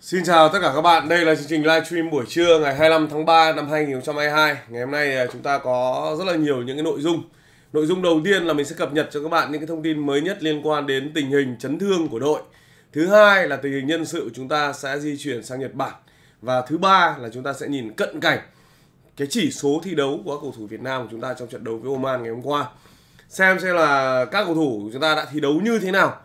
Xin chào tất cả các bạn, đây là chương trình livestream buổi trưa ngày 25 tháng 3 năm 2022. Ngày hôm nay à, chúng ta có rất là nhiều những cái nội dung. Nội dung đầu tiên là mình sẽ cập nhật cho các bạn những cái thông tin mới nhất liên quan đến tình hình chấn thương của đội. Thứ hai là tình hình nhân sự chúng ta sẽ di chuyển sang Nhật Bản. Và thứ ba là chúng ta sẽ nhìn cận cảnh cái chỉ số thi đấu của các cầu thủ Việt Nam của chúng ta trong trận đấu với Oman ngày hôm qua. Xem xem là các cầu thủ của chúng ta đã thi đấu như thế nào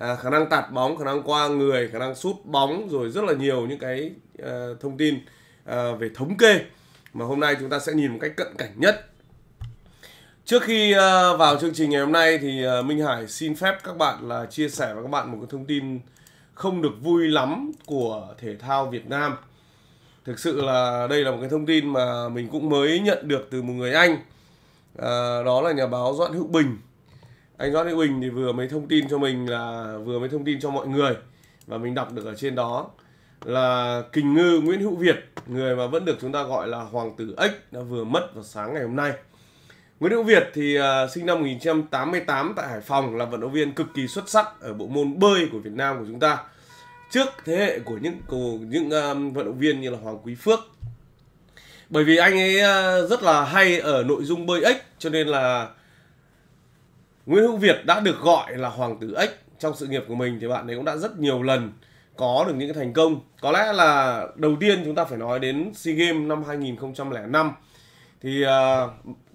à, khả năng tạt bóng khả năng qua người khả năng sút bóng rồi rất là nhiều những cái à, thông tin à, về thống kê mà hôm nay chúng ta sẽ nhìn một cách cận cảnh nhất trước khi à, vào chương trình ngày hôm nay thì à, Minh Hải xin phép các bạn là chia sẻ với các bạn một cái thông tin không được vui lắm của thể thao Việt Nam thực sự là đây là một cái thông tin mà mình cũng mới nhận được từ một người anh à, đó là nhà báo Doãn Hữu Bình anh Doãn Hữu Bình thì vừa mới thông tin cho mình là vừa mới thông tin cho mọi người và mình đọc được ở trên đó là Kình Ngư Nguyễn Hữu Việt người mà vẫn được chúng ta gọi là Hoàng tử Ếch đã vừa mất vào sáng ngày hôm nay Nguyễn Hữu Việt thì uh, sinh năm 1988 tại Hải Phòng là vận động viên cực kỳ xuất sắc ở bộ môn bơi của Việt Nam của chúng ta trước thế hệ của những của những uh, vận động viên như là Hoàng Quý Phước bởi vì anh ấy uh, rất là hay ở nội dung bơi ếch cho nên là Nguyễn Hữu Việt đã được gọi là Hoàng tử Ếch trong sự nghiệp của mình thì bạn ấy cũng đã rất nhiều lần có được những cái thành công. Có lẽ là đầu tiên chúng ta phải nói đến SEA Games năm 2005. Thì uh,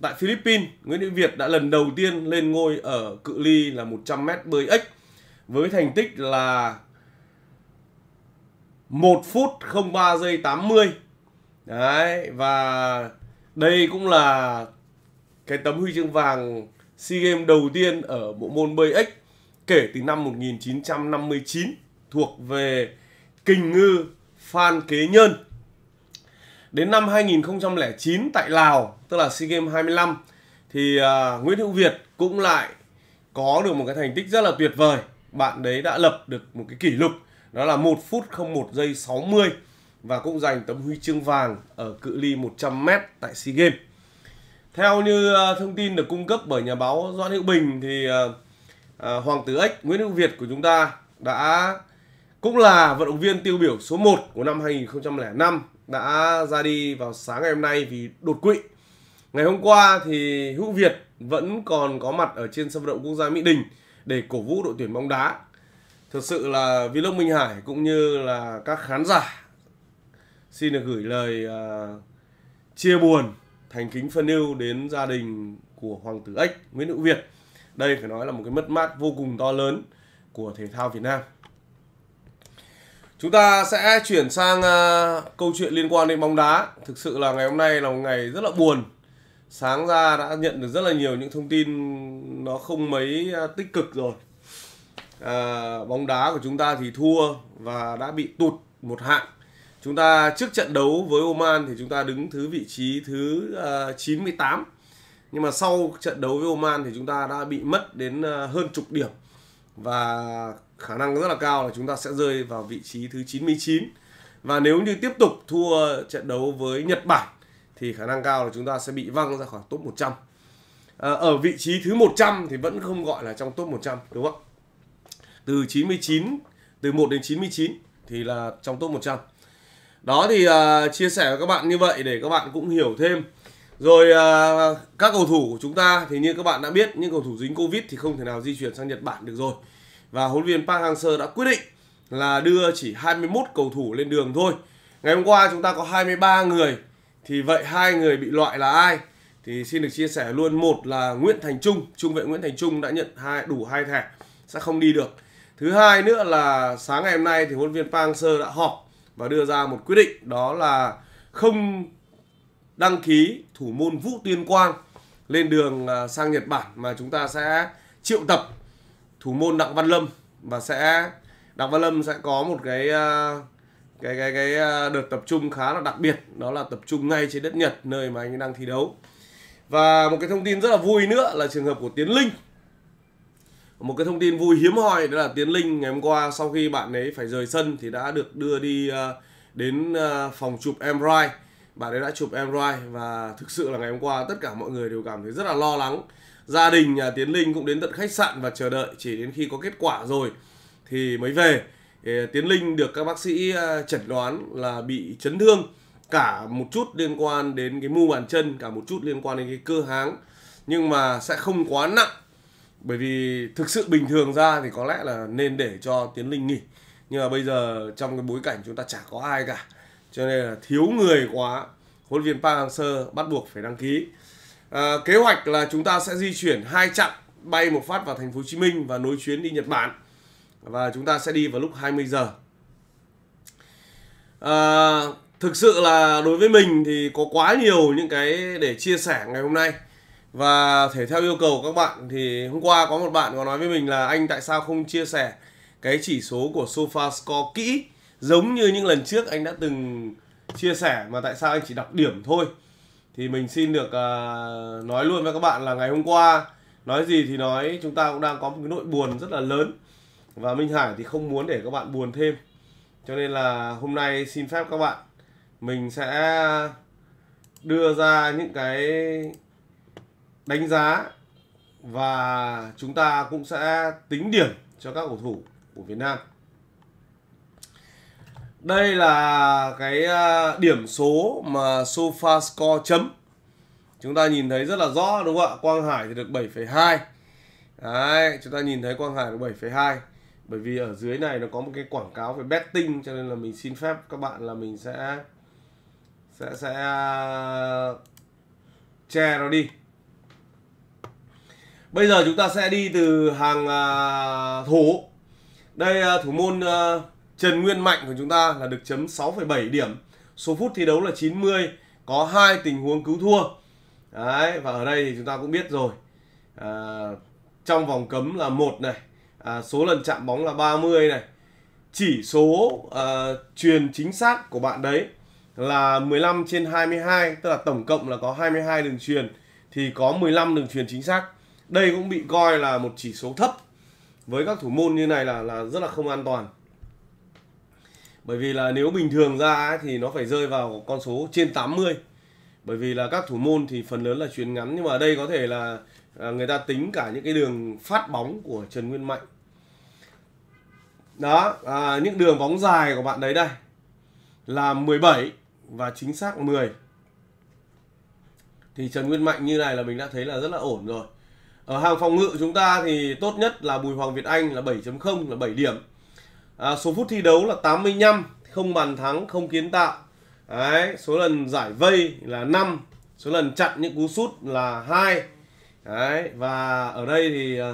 tại Philippines, Nguyễn Hữu Việt đã lần đầu tiên lên ngôi ở cự ly là 100m bơi ếch với thành tích là 1 phút 03 giây 80. Đấy và đây cũng là cái tấm huy chương vàng SEA Games đầu tiên ở bộ môn bơi ếch kể từ năm 1959 thuộc về Kình Ngư Phan Kế Nhân. Đến năm 2009 tại Lào, tức là SEA Games 25 thì à, Nguyễn Hữu Việt cũng lại có được một cái thành tích rất là tuyệt vời. Bạn đấy đã lập được một cái kỷ lục đó là 1 phút 01 giây 60 và cũng giành tấm huy chương vàng ở cự ly 100m tại SEA Games. Theo như ờ, thông tin được cung cấp bởi nhà báo Doãn Hữu Bình thì à, Hoàng Tử Ếch, Nguyễn Hữu Việt của chúng ta đã cũng là vận động viên tiêu biểu số 1 của năm 2005 đã ra đi vào sáng ngày hôm nay vì đột quỵ. Ngày hôm qua thì Hữu Việt vẫn còn có mặt ở trên sân vận động quốc gia Mỹ Đình để cổ vũ đội tuyển bóng đá. Thật sự là Vlog Minh Hải cũng như là các khán giả xin được gửi lời uh, chia buồn thành kính phân ưu đến gia đình của Hoàng tử Ếch Nguyễn Hữu Việt. Đây phải nói là một cái mất mát vô cùng to lớn của thể thao Việt Nam. Chúng ta sẽ chuyển sang uh, câu chuyện liên quan đến bóng đá. Thực sự là ngày hôm nay là một ngày rất là buồn. Sáng ra đã nhận được rất là nhiều những thông tin nó không mấy à, tích cực rồi. À, bóng đá của chúng ta thì thua và đã bị tụt một hạng Chúng ta trước trận đấu với Oman thì chúng ta đứng thứ vị trí thứ uh, ờ, 98. Nhưng mà sau trận đấu với Oman thì chúng ta đã bị mất đến uh, hơn chục điểm. Và khả năng rất là cao là chúng ta sẽ rơi vào vị trí thứ 99. Và nếu như tiếp tục thua trận đấu với Nhật Bản thì khả năng cao là chúng ta sẽ bị văng ra khỏi top 100. À, ờ, ở vị trí thứ 100 thì vẫn không gọi là trong top 100 đúng không ạ? Từ 99 từ 1 đến 99 thì là trong top 100 đó thì uh, chia sẻ với các bạn như vậy để các bạn cũng hiểu thêm rồi uh, các cầu thủ của chúng ta thì như các bạn đã biết những cầu thủ dính covid thì không thể nào di chuyển sang Nhật Bản được rồi và huấn luyện viên Park Hang-seo đã quyết định là đưa chỉ 21 cầu thủ lên đường thôi ngày hôm qua chúng ta có 23 người thì vậy hai người bị loại là ai thì xin được chia sẻ luôn một là Nguyễn Thành Trung trung vệ Nguyễn Thành Trung đã nhận hai đủ hai thẻ sẽ không đi được thứ hai nữa là sáng ngày hôm nay thì huấn luyện viên Park hang đã họp và đưa ra một quyết định đó là không đăng ký thủ môn Vũ Tuyên Quang lên đường à, sang Nhật Bản mà chúng ta sẽ triệu tập thủ môn Đặng Văn Lâm và sẽ Đặng Văn Lâm sẽ có một cái à, cái cái cái à, đợt tập trung khá là đặc biệt đó là tập trung ngay trên đất Nhật nơi mà anh đang thi đấu và một cái thông tin rất là vui nữa là trường hợp của Tiến Linh một cái thông tin vui hiếm hoi đó là Tiến Linh ngày hôm qua sau khi bạn ấy phải rời sân thì đã được đưa đi ờ, đến ờ, phòng chụp MRI bạn ấy đã chụp MRI và thực sự là ngày hôm qua tất cả mọi người đều cảm thấy rất là lo lắng gia đình nhà ờ, Tiến Linh cũng đến tận khách sạn và chờ đợi chỉ đến khi có kết quả rồi thì mới về Tiến Linh được các bác sĩ chẩn đoán là bị chấn thương cả một chút liên quan đến cái mu bàn chân cả một chút liên quan đến cái cơ háng nhưng mà sẽ không quá nặng bởi vì thực sự bình thường ra thì có lẽ là nên để cho tiến linh nghỉ nhưng mà bây giờ trong cái bối cảnh chúng ta chả có ai cả cho nên là thiếu người quá huấn luyện viên Park Hang Seo bắt buộc phải đăng ký à, kế hoạch là chúng ta sẽ di chuyển hai chặng bay một phát vào thành phố Hồ Chí Minh và nối chuyến đi Nhật Bản và chúng ta sẽ đi vào lúc 20 giờ à, thực sự là đối với mình thì có quá nhiều những cái để chia sẻ ngày hôm nay và thể theo yêu cầu của các bạn thì hôm qua có một bạn có nói với mình là anh tại sao không chia sẻ cái chỉ số của sofa score kỹ giống như những lần trước anh đã từng chia sẻ mà tại sao anh chỉ đọc điểm thôi thì mình xin được uh, nói luôn với các bạn là ngày hôm qua nói gì thì nói chúng ta cũng đang có một cái nỗi buồn rất là lớn và Minh Hải thì không muốn để các bạn buồn thêm cho nên là hôm nay xin phép các bạn mình sẽ đưa ra những cái đánh giá và chúng ta cũng sẽ tính điểm cho các cầu thủ của Việt Nam. Đây là cái ờ, điểm số mà SofaScore chấm. Chúng ta nhìn thấy rất là rõ đúng không ạ? Quang Hải thì được 7,2. Đấy, chúng ta nhìn thấy Quang Hải được 7,2. Bởi vì ở dưới này nó có một cái quảng cáo về betting cho nên là mình xin phép các bạn là mình sẽ sẽ sẽ ờ, che nó đi Bây giờ chúng ta sẽ đi từ hàng à, thủ. Đây à, thủ môn à, Trần Nguyên Mạnh của chúng ta là được chấm 6,7 điểm. Số phút thi đấu là 90, có hai tình huống cứu thua. Đấy, và ở đây thì chúng ta cũng biết rồi. À, trong vòng cấm là một này, à, số lần chạm bóng là 30 này. Chỉ số à, truyền chính xác của bạn đấy là 15 trên 22, tức là tổng cộng là có 22 đường truyền thì có 15 đường truyền chính xác đây cũng bị coi là một chỉ số thấp với các thủ môn như này là là rất là không an toàn bởi vì là nếu bình thường ra ấy, thì nó phải rơi vào con số trên 80 bởi vì là các thủ môn thì phần lớn là chuyến ngắn nhưng mà đây có thể là à, người ta tính cả những cái đường phát bóng của Trần Nguyên Mạnh đó à, những đường bóng dài của bạn đấy đây là 17 và chính xác 10 thì Trần Nguyên Mạnh như này là mình đã thấy là rất là ổn rồi ở hàng phòng ngự chúng ta thì tốt nhất là Bùi Hoàng Việt Anh là 7.0 là 7 điểm à, số phút thi đấu là 85 không bàn thắng không kiến tạo Đấy, số lần giải vây là 5 số lần chặn những cú sút là 2 Đấy, và ở đây thì à,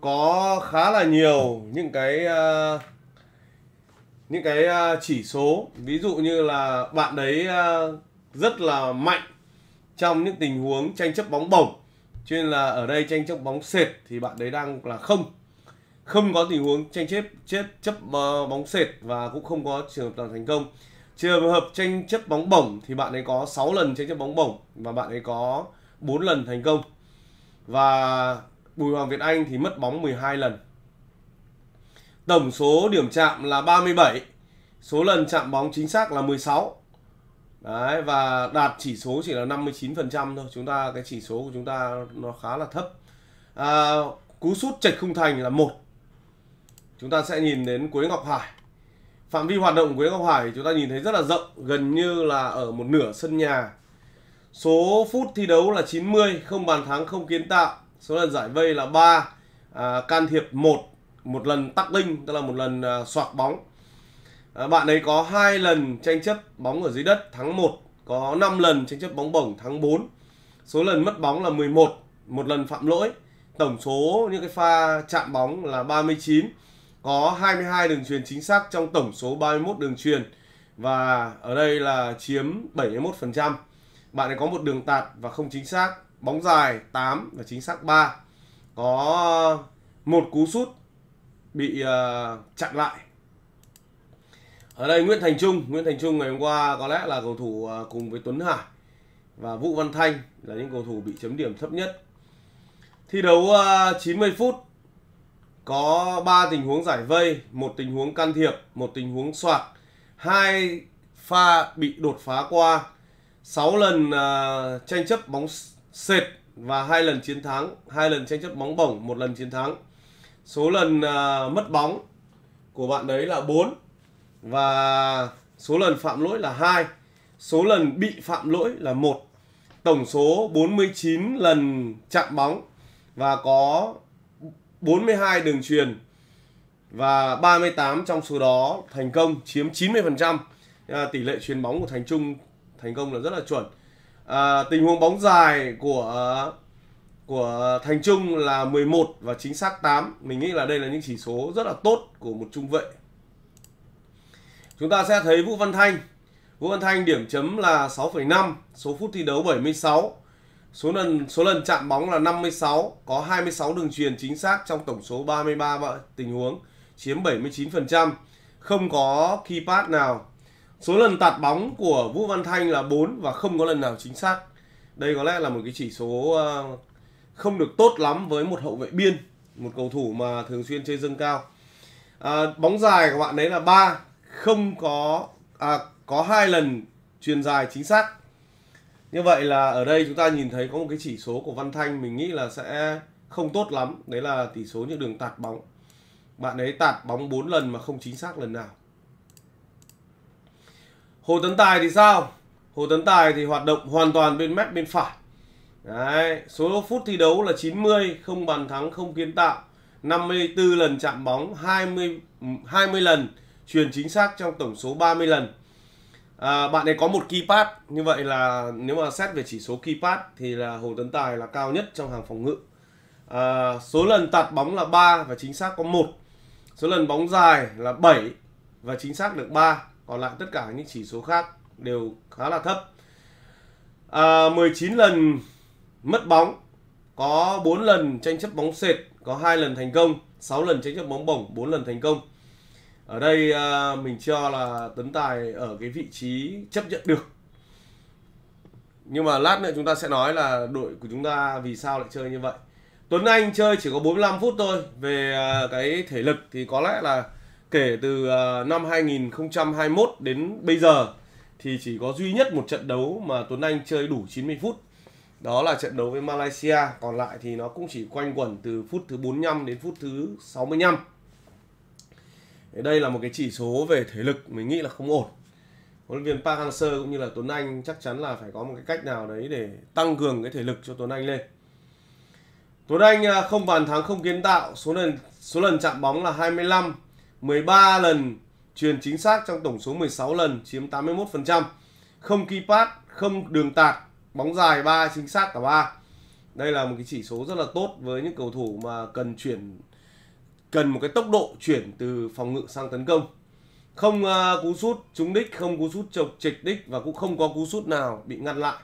có khá là nhiều những cái à, những cái à, chỉ số ví dụ như là bạn đấy rất là mạnh trong những tình huống tranh chấp bóng bổng cho nên là ở đây tranh chấp bóng sệt thì bạn đấy đang là không không có tình huống tranh chấp chết chấp ờ, bóng sệt và cũng không có trường hợp toàn thành công trường hợp tranh chấp bóng bổng thì bạn ấy có 6 lần tranh chấp bóng bổng và bạn ấy có 4 lần thành công và Bùi Hoàng Việt Anh thì mất bóng 12 lần tổng số điểm chạm là 37 số lần chạm bóng chính xác là 16 Đấy, và đạt chỉ số chỉ là 59% thôi. Chúng ta cái chỉ số của chúng ta nó khá là thấp. À, cú sút chệch khung thành là một. Chúng ta sẽ nhìn đến Quế Ngọc Hải. Phạm vi hoạt động của Quế Ngọc Hải chúng ta nhìn thấy rất là rộng, gần như là ở một nửa sân nhà. Số phút thi đấu là 90, không bàn thắng, không kiến tạo. Số lần giải vây là 3, à, can thiệp 1, một lần tắc linh, tức là một lần à, soạc bóng Ờ, bạn ấy có hai lần tranh chấp bóng ở dưới đất tháng 1 có 5 lần tranh chấp bóng bổng tháng 4 số lần mất bóng là 11 một lần phạm lỗi tổng số những cái pha chạm bóng là 39 có 22 đường truyền chính xác trong tổng số 31 đường truyền và ở đây là chiếm 71% bạn ấy có một đường tạt và không chính xác bóng dài 8 và chính xác 3 có một cú sút bị uh, chặn lại ở đây Nguyễn Thành Trung Nguyễn Thành Trung ngày hôm qua có lẽ là cầu thủ à, cùng với Tuấn Hải và Vũ Văn Thanh là những cầu thủ bị chấm điểm thấp nhất thi đấu 90 à, phút có 3 tình huống giải vây một tình huống can thiệp một tình huống soạt hai pha bị đột phá qua 6 lần à, tranh chấp bóng sệt và hai lần chiến thắng, hai lần tranh chấp bóng bổng, một lần chiến thắng. Số lần mất bóng của bạn đấy là 4 và số lần phạm lỗi là 2, số lần bị phạm lỗi là 1. Tổng số 49 lần chạm bóng và có 42 đường truyền và 38 trong số đó thành công chiếm 90%. À, tỷ lệ truyền bóng của Thành Trung thành công là rất là chuẩn. À, tình huống bóng dài của của Thành Trung là 11 và chính xác 8. Mình nghĩ là đây là những chỉ số rất là tốt của một trung vệ Chúng ta sẽ thấy Vũ Văn Thanh. Vũ Văn Thanh điểm chấm là 6,5, số phút thi đấu 76. Số lần số lần chạm bóng là 56, có 26 đường truyền chính xác trong tổng số 33 tình huống, chiếm 79%, không có key pass nào. Số lần tạt bóng của Vũ Văn Thanh là 4 và không có lần nào chính xác. Đây có lẽ là một cái chỉ số ờ, không được tốt lắm với một hậu vệ biên, một cầu thủ mà thường xuyên chơi dâng cao. À, bóng dài của bạn ấy là 3, không có à, có hai lần truyền dài chính xác như vậy là ở đây chúng ta nhìn thấy có một cái chỉ số của Văn Thanh mình nghĩ là sẽ không tốt lắm đấy là tỷ số những đường tạt bóng bạn ấy tạt bóng 4 lần mà không chính xác lần nào Hồ Tấn Tài thì sao Hồ Tấn Tài thì hoạt động hoàn toàn bên mép bên phải Đấy, số phút thi đấu là 90, không bàn thắng, không kiến tạo, 54 lần chạm bóng, 20 20 ừ, lần truyền chính xác trong tổng số 30 lần à, bạn ấy có một key như vậy là nếu mà xét về chỉ số key thì là Hồ Tấn Tài là cao nhất trong hàng phòng ngự à, số lần tạt bóng là 3 và chính xác có một số lần bóng dài là 7 và chính xác được 3 còn lại tất cả những chỉ số khác đều khá là thấp à, 19 lần mất bóng có 4 lần tranh chấp bóng sệt có 2 lần thành công 6 lần tranh chấp bóng bổng 4 lần thành công ở đây à, mình cho là tấn tài ở cái vị trí chấp nhận được nhưng mà lát nữa chúng ta sẽ nói là đội của chúng ta vì sao lại chơi như vậy Tuấn Anh chơi chỉ có 45 phút thôi về à, cái thể lực thì có lẽ là kể từ à, năm 2021 đến bây giờ thì chỉ có duy nhất một trận đấu mà Tuấn Anh chơi đủ 90 phút đó là trận đấu với Malaysia còn lại thì nó cũng chỉ quanh quẩn từ phút thứ 45 đến phút thứ 65 Thế đây là một cái chỉ số về thể lực mình nghĩ là không ổn. Huấn luyện viên Park Hang-seo cũng như là Tuấn Anh chắc chắn là phải có một cái cách nào đấy để tăng cường cái thể lực cho Tuấn Anh lên. Tuấn Anh à, không bàn thắng không kiến tạo, số lần số lần chạm bóng là 25, 13 lần truyền chính xác trong tổng số 16 lần chiếm 81%, không key pass, không đường tạt, bóng dài 3 chính xác cả 3. Đây là một cái chỉ số rất là tốt với những cầu thủ mà cần chuyển cần một cái tốc độ chuyển từ phòng ngự sang tấn công không uh, cú sút trúng đích không cú sút chọc trịch đích và cũng không có cú sút nào bị ngăn lại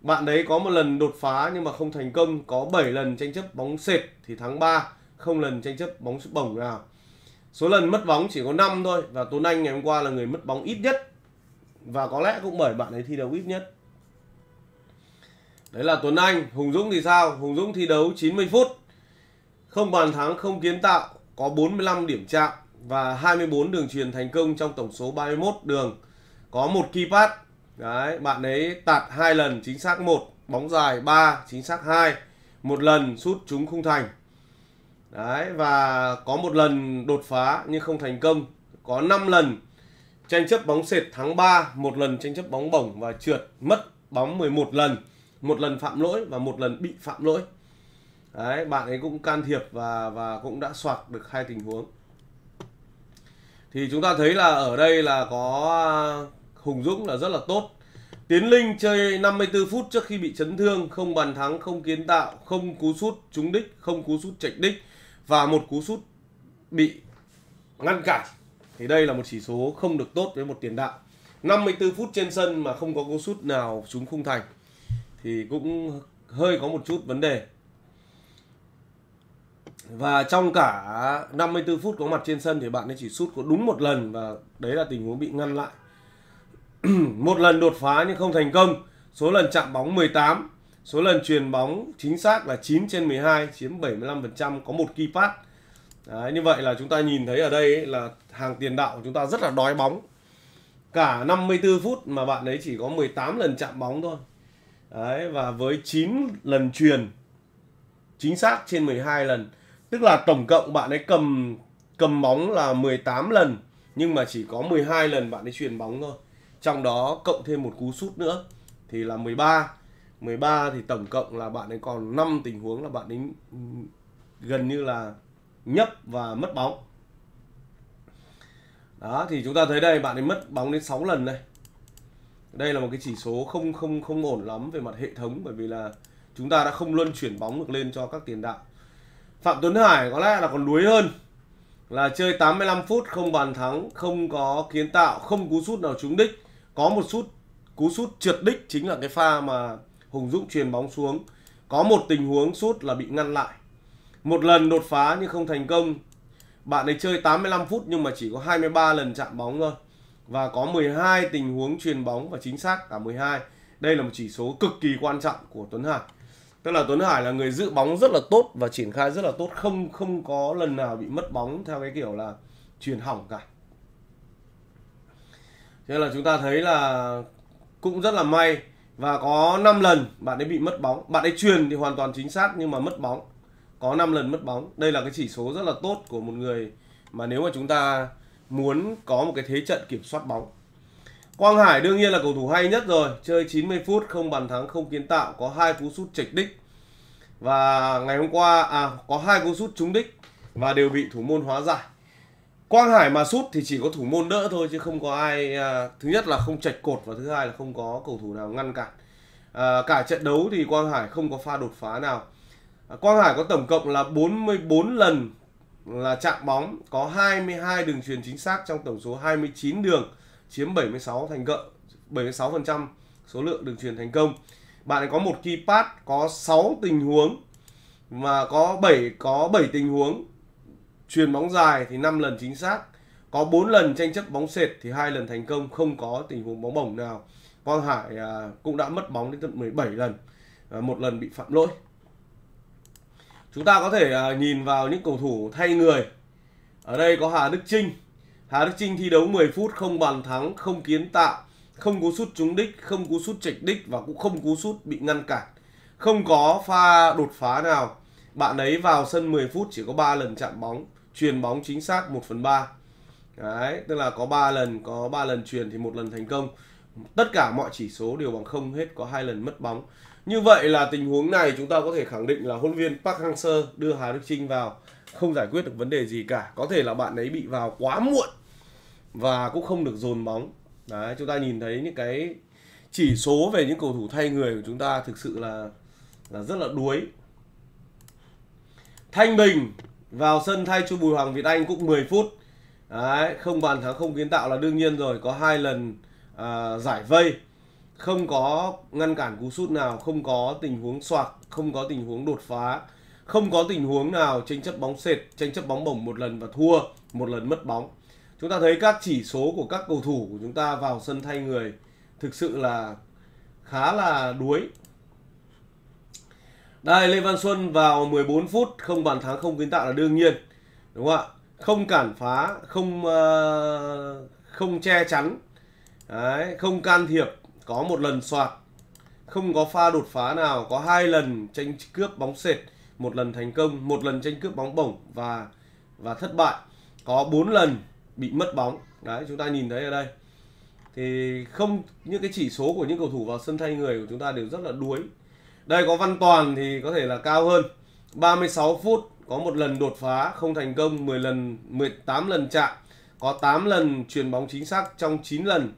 bạn đấy có một lần đột phá nhưng mà không thành công có 7 lần tranh chấp bóng sệt thì thắng 3 không lần tranh chấp bóng sút bổng nào số lần mất bóng chỉ có 5 thôi và Tuấn Anh ngày hôm qua là người mất bóng ít nhất và có lẽ cũng bởi bạn ấy thi đấu ít nhất đấy là Tuấn Anh Hùng Dũng thì sao Hùng Dũng thi đấu 90 phút không bàn thắng, không kiến tạo, có 45 điểm chạm và 24 đường truyền thành công trong tổng số 31 đường. Có một key pass. Đấy, bạn ấy tạt hai lần chính xác một, bóng dài 3 chính xác 2, một lần sút trúng khung thành. Đấy và có một lần đột phá nhưng không thành công, có 5 lần tranh chấp bóng sệt thắng 3, một lần tranh chấp bóng bổng và trượt mất bóng 11 lần, một lần phạm lỗi và một lần bị phạm lỗi. Đấy, bạn ấy cũng can thiệp và và cũng đã soạt được hai tình huống. Thì chúng ta thấy là ở đây là có Hùng Dũng là rất là tốt. Tiến Linh chơi 54 phút trước khi bị chấn thương, không bàn thắng, không kiến tạo, không cú sút trúng đích, không cú sút chệch đích và một cú sút bị ngăn cản. Thì đây là một chỉ số không được tốt với một tiền đạo. 54 phút trên sân mà không có cú sút nào trúng khung thành thì cũng hơi có một chút vấn đề. Và trong cả 54 phút có mặt trên sân thì bạn ấy chỉ sút có đúng một lần và đấy là tình huống bị ngăn lại. một lần đột phá nhưng không thành công, số lần chạm bóng 18, số lần truyền bóng chính xác là 9 trên 12 chiếm 75% có một key pass. Đấy, như vậy là chúng ta nhìn thấy ở đây ấy, là hàng tiền đạo của chúng ta rất là đói bóng. Cả 54 phút mà bạn ấy chỉ có 18 lần chạm bóng thôi. Đấy, và với 9 lần truyền chính xác trên 12 lần Tức là tổng cộng bạn ấy cầm cầm bóng là 18 lần nhưng mà chỉ có 12 lần bạn ấy chuyền bóng thôi. Trong đó cộng thêm một cú sút nữa thì là 13. 13 thì tổng cộng là bạn ấy còn 5 tình huống là bạn ấy gần như là nhấp và mất bóng. Đó thì chúng ta thấy đây bạn ấy mất bóng đến 6 lần đây Đây là một cái chỉ số không không không ổn lắm về mặt hệ thống bởi vì là chúng ta đã không luân chuyển bóng được lên cho các tiền đạo. Phạm Tuấn Hải có lẽ là còn đuối hơn là chơi 85 phút không bàn thắng, không có kiến tạo, không cú sút nào trúng đích. Có một sút cú sút trượt đích chính là cái pha mà Hùng Dũng truyền bóng xuống. Có một tình huống sút là bị ngăn lại. Một lần đột phá nhưng không thành công. Bạn ấy chơi 85 phút nhưng mà chỉ có 23 lần chạm bóng thôi. Và có 12 tình huống truyền bóng và chính xác cả 12. Đây là một chỉ số cực kỳ quan trọng của Tuấn Hải tức là Tuấn Hải là người giữ bóng rất là tốt và triển khai rất là tốt không không có lần nào bị mất bóng theo cái kiểu là truyền hỏng cả thế là chúng ta thấy là cũng rất là may và có 5 lần bạn ấy bị mất bóng bạn ấy truyền thì hoàn toàn chính xác nhưng mà mất bóng có 5 lần mất bóng đây là cái chỉ số rất là tốt của một người mà nếu mà chúng ta muốn có một cái thế trận kiểm soát bóng Quang Hải đương nhiên là cầu thủ hay nhất rồi, chơi 90 phút không bàn thắng, không kiến tạo, có hai cú sút chệch đích. Và ngày hôm qua à có hai cú sút trúng đích và đều bị thủ môn hóa giải. Quang Hải mà sút thì chỉ có thủ môn đỡ thôi chứ không có ai à, thứ nhất là không chệch cột và thứ hai là không có cầu thủ nào ngăn cản. À, cả trận đấu thì Quang Hải không có pha đột phá nào. À, Quang Hải có tổng cộng là 44 lần là chạm bóng, có 22 đường truyền chính xác trong tổng số 29 đường chiếm 76 thành cỡ 76% số lượng đường truyền thành công. Bạn ấy có một key pass có 6 tình huống mà có 7 có 7 tình huống truyền bóng dài thì 5 lần chính xác. Có 4 lần tranh chấp bóng sệt thì hai lần thành công, không có tình huống bóng bổng nào. Quang Hải à, cũng đã mất bóng đến tận 17 lần, à, một lần bị phạm lỗi. Chúng ta có thể à, nhìn vào những cầu thủ thay người. Ở đây có Hà Đức Trinh Hà Đức Trinh thi đấu 10 phút không bàn thắng, không kiến tạo, không cú sút trúng đích, không cú sút chệch đích và cũng không cú sút bị ngăn cản. Không có pha đột phá nào. Bạn ấy vào sân 10 phút chỉ có 3 lần chạm bóng, truyền bóng chính xác 1 phần 3. Đấy, tức là có 3 lần, có 3 lần truyền thì một lần thành công. Tất cả mọi chỉ số đều bằng không hết, có hai lần mất bóng. Như vậy là tình huống này chúng ta có thể khẳng định là huấn viên Park Hang-seo đưa Hà Đức Trinh vào không giải quyết được vấn đề gì cả. Có thể là bạn ấy bị vào quá muộn và cũng không được dồn bóng đấy chúng ta nhìn thấy những cái chỉ số về những cầu thủ thay người của chúng ta thực sự là là rất là đuối Thanh Bình vào sân thay cho Bùi Hoàng Việt Anh cũng 10 phút đấy không bàn thắng không kiến tạo là đương nhiên rồi có hai lần à, giải vây không có ngăn cản cú sút nào không có tình huống soạc không có tình huống đột phá không có tình huống nào tranh chấp bóng sệt tranh chấp bóng bổng một lần và thua một lần mất bóng chúng ta thấy các chỉ số của các cầu thủ của chúng ta vào sân thay người thực sự là khá là đuối đây Lê Văn Xuân vào 14 phút không bàn thắng không kiến tạo là đương nhiên đúng không ạ không cản phá không uh, không che chắn Đấy, không can thiệp có một lần soạt không có pha đột phá nào có hai lần tranh cướp bóng sệt một lần thành công một lần tranh cướp bóng bổng và và thất bại có bốn lần bị mất bóng đấy chúng ta nhìn thấy ở đây thì không những cái chỉ số của những cầu thủ vào sân thay người của chúng ta đều rất là đuối đây có Văn Toàn thì có thể là cao hơn 36 phút có một lần đột phá không thành công 10 lần 18 lần chạm có 8 lần truyền bóng chính xác trong 9 lần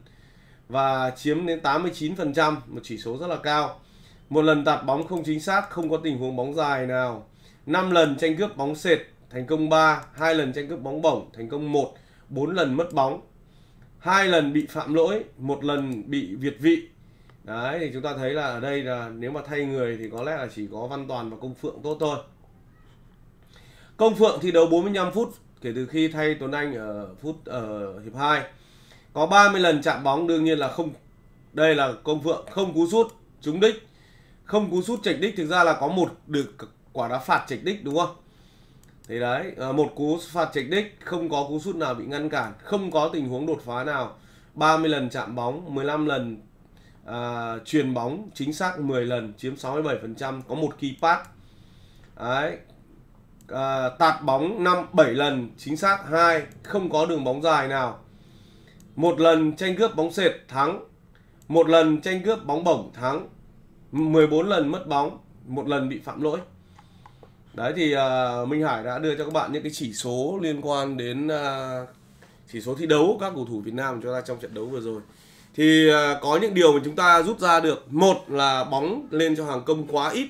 và chiếm đến 89% một chỉ số rất là cao một lần tạt bóng không chính xác không có tình huống bóng dài nào 5 lần tranh cướp bóng sệt thành công 3 2 lần tranh cướp bóng bổng thành công 1 4 lần mất bóng hai lần bị phạm lỗi một lần bị việt vị đấy thì chúng ta thấy là ở đây là nếu mà thay người thì có lẽ là chỉ có văn toàn và công phượng tốt thôi công phượng thi đấu 45 phút kể từ khi thay tuấn anh ở phút ở hiệp 2 có 30 lần chạm bóng đương nhiên là không đây là công phượng không cú sút trúng đích không cú sút chạch đích thực ra là có một được quả đá phạt chạch đích đúng không Thế đấy, à, một cú phạt trạch đích, không có cú sút nào bị ngăn cản, không có tình huống đột phá nào. 30 lần chạm bóng, 15 lần à, truyền bóng, chính xác 10 lần, chiếm 67%, có một key pass. Đấy. À, tạt bóng 5 7 lần, chính xác 2, không có đường bóng dài nào. Một lần tranh cướp bóng sệt thắng. Một lần tranh cướp bóng bổng thắng. 14 lần mất bóng, một lần bị phạm lỗi đấy thì uh, Minh Hải đã đưa cho các bạn những cái chỉ số liên quan đến uh, chỉ số thi đấu các cầu thủ Việt Nam cho chúng ta trong trận đấu vừa rồi thì uh, có những điều mà chúng ta rút ra được một là bóng lên cho hàng công quá ít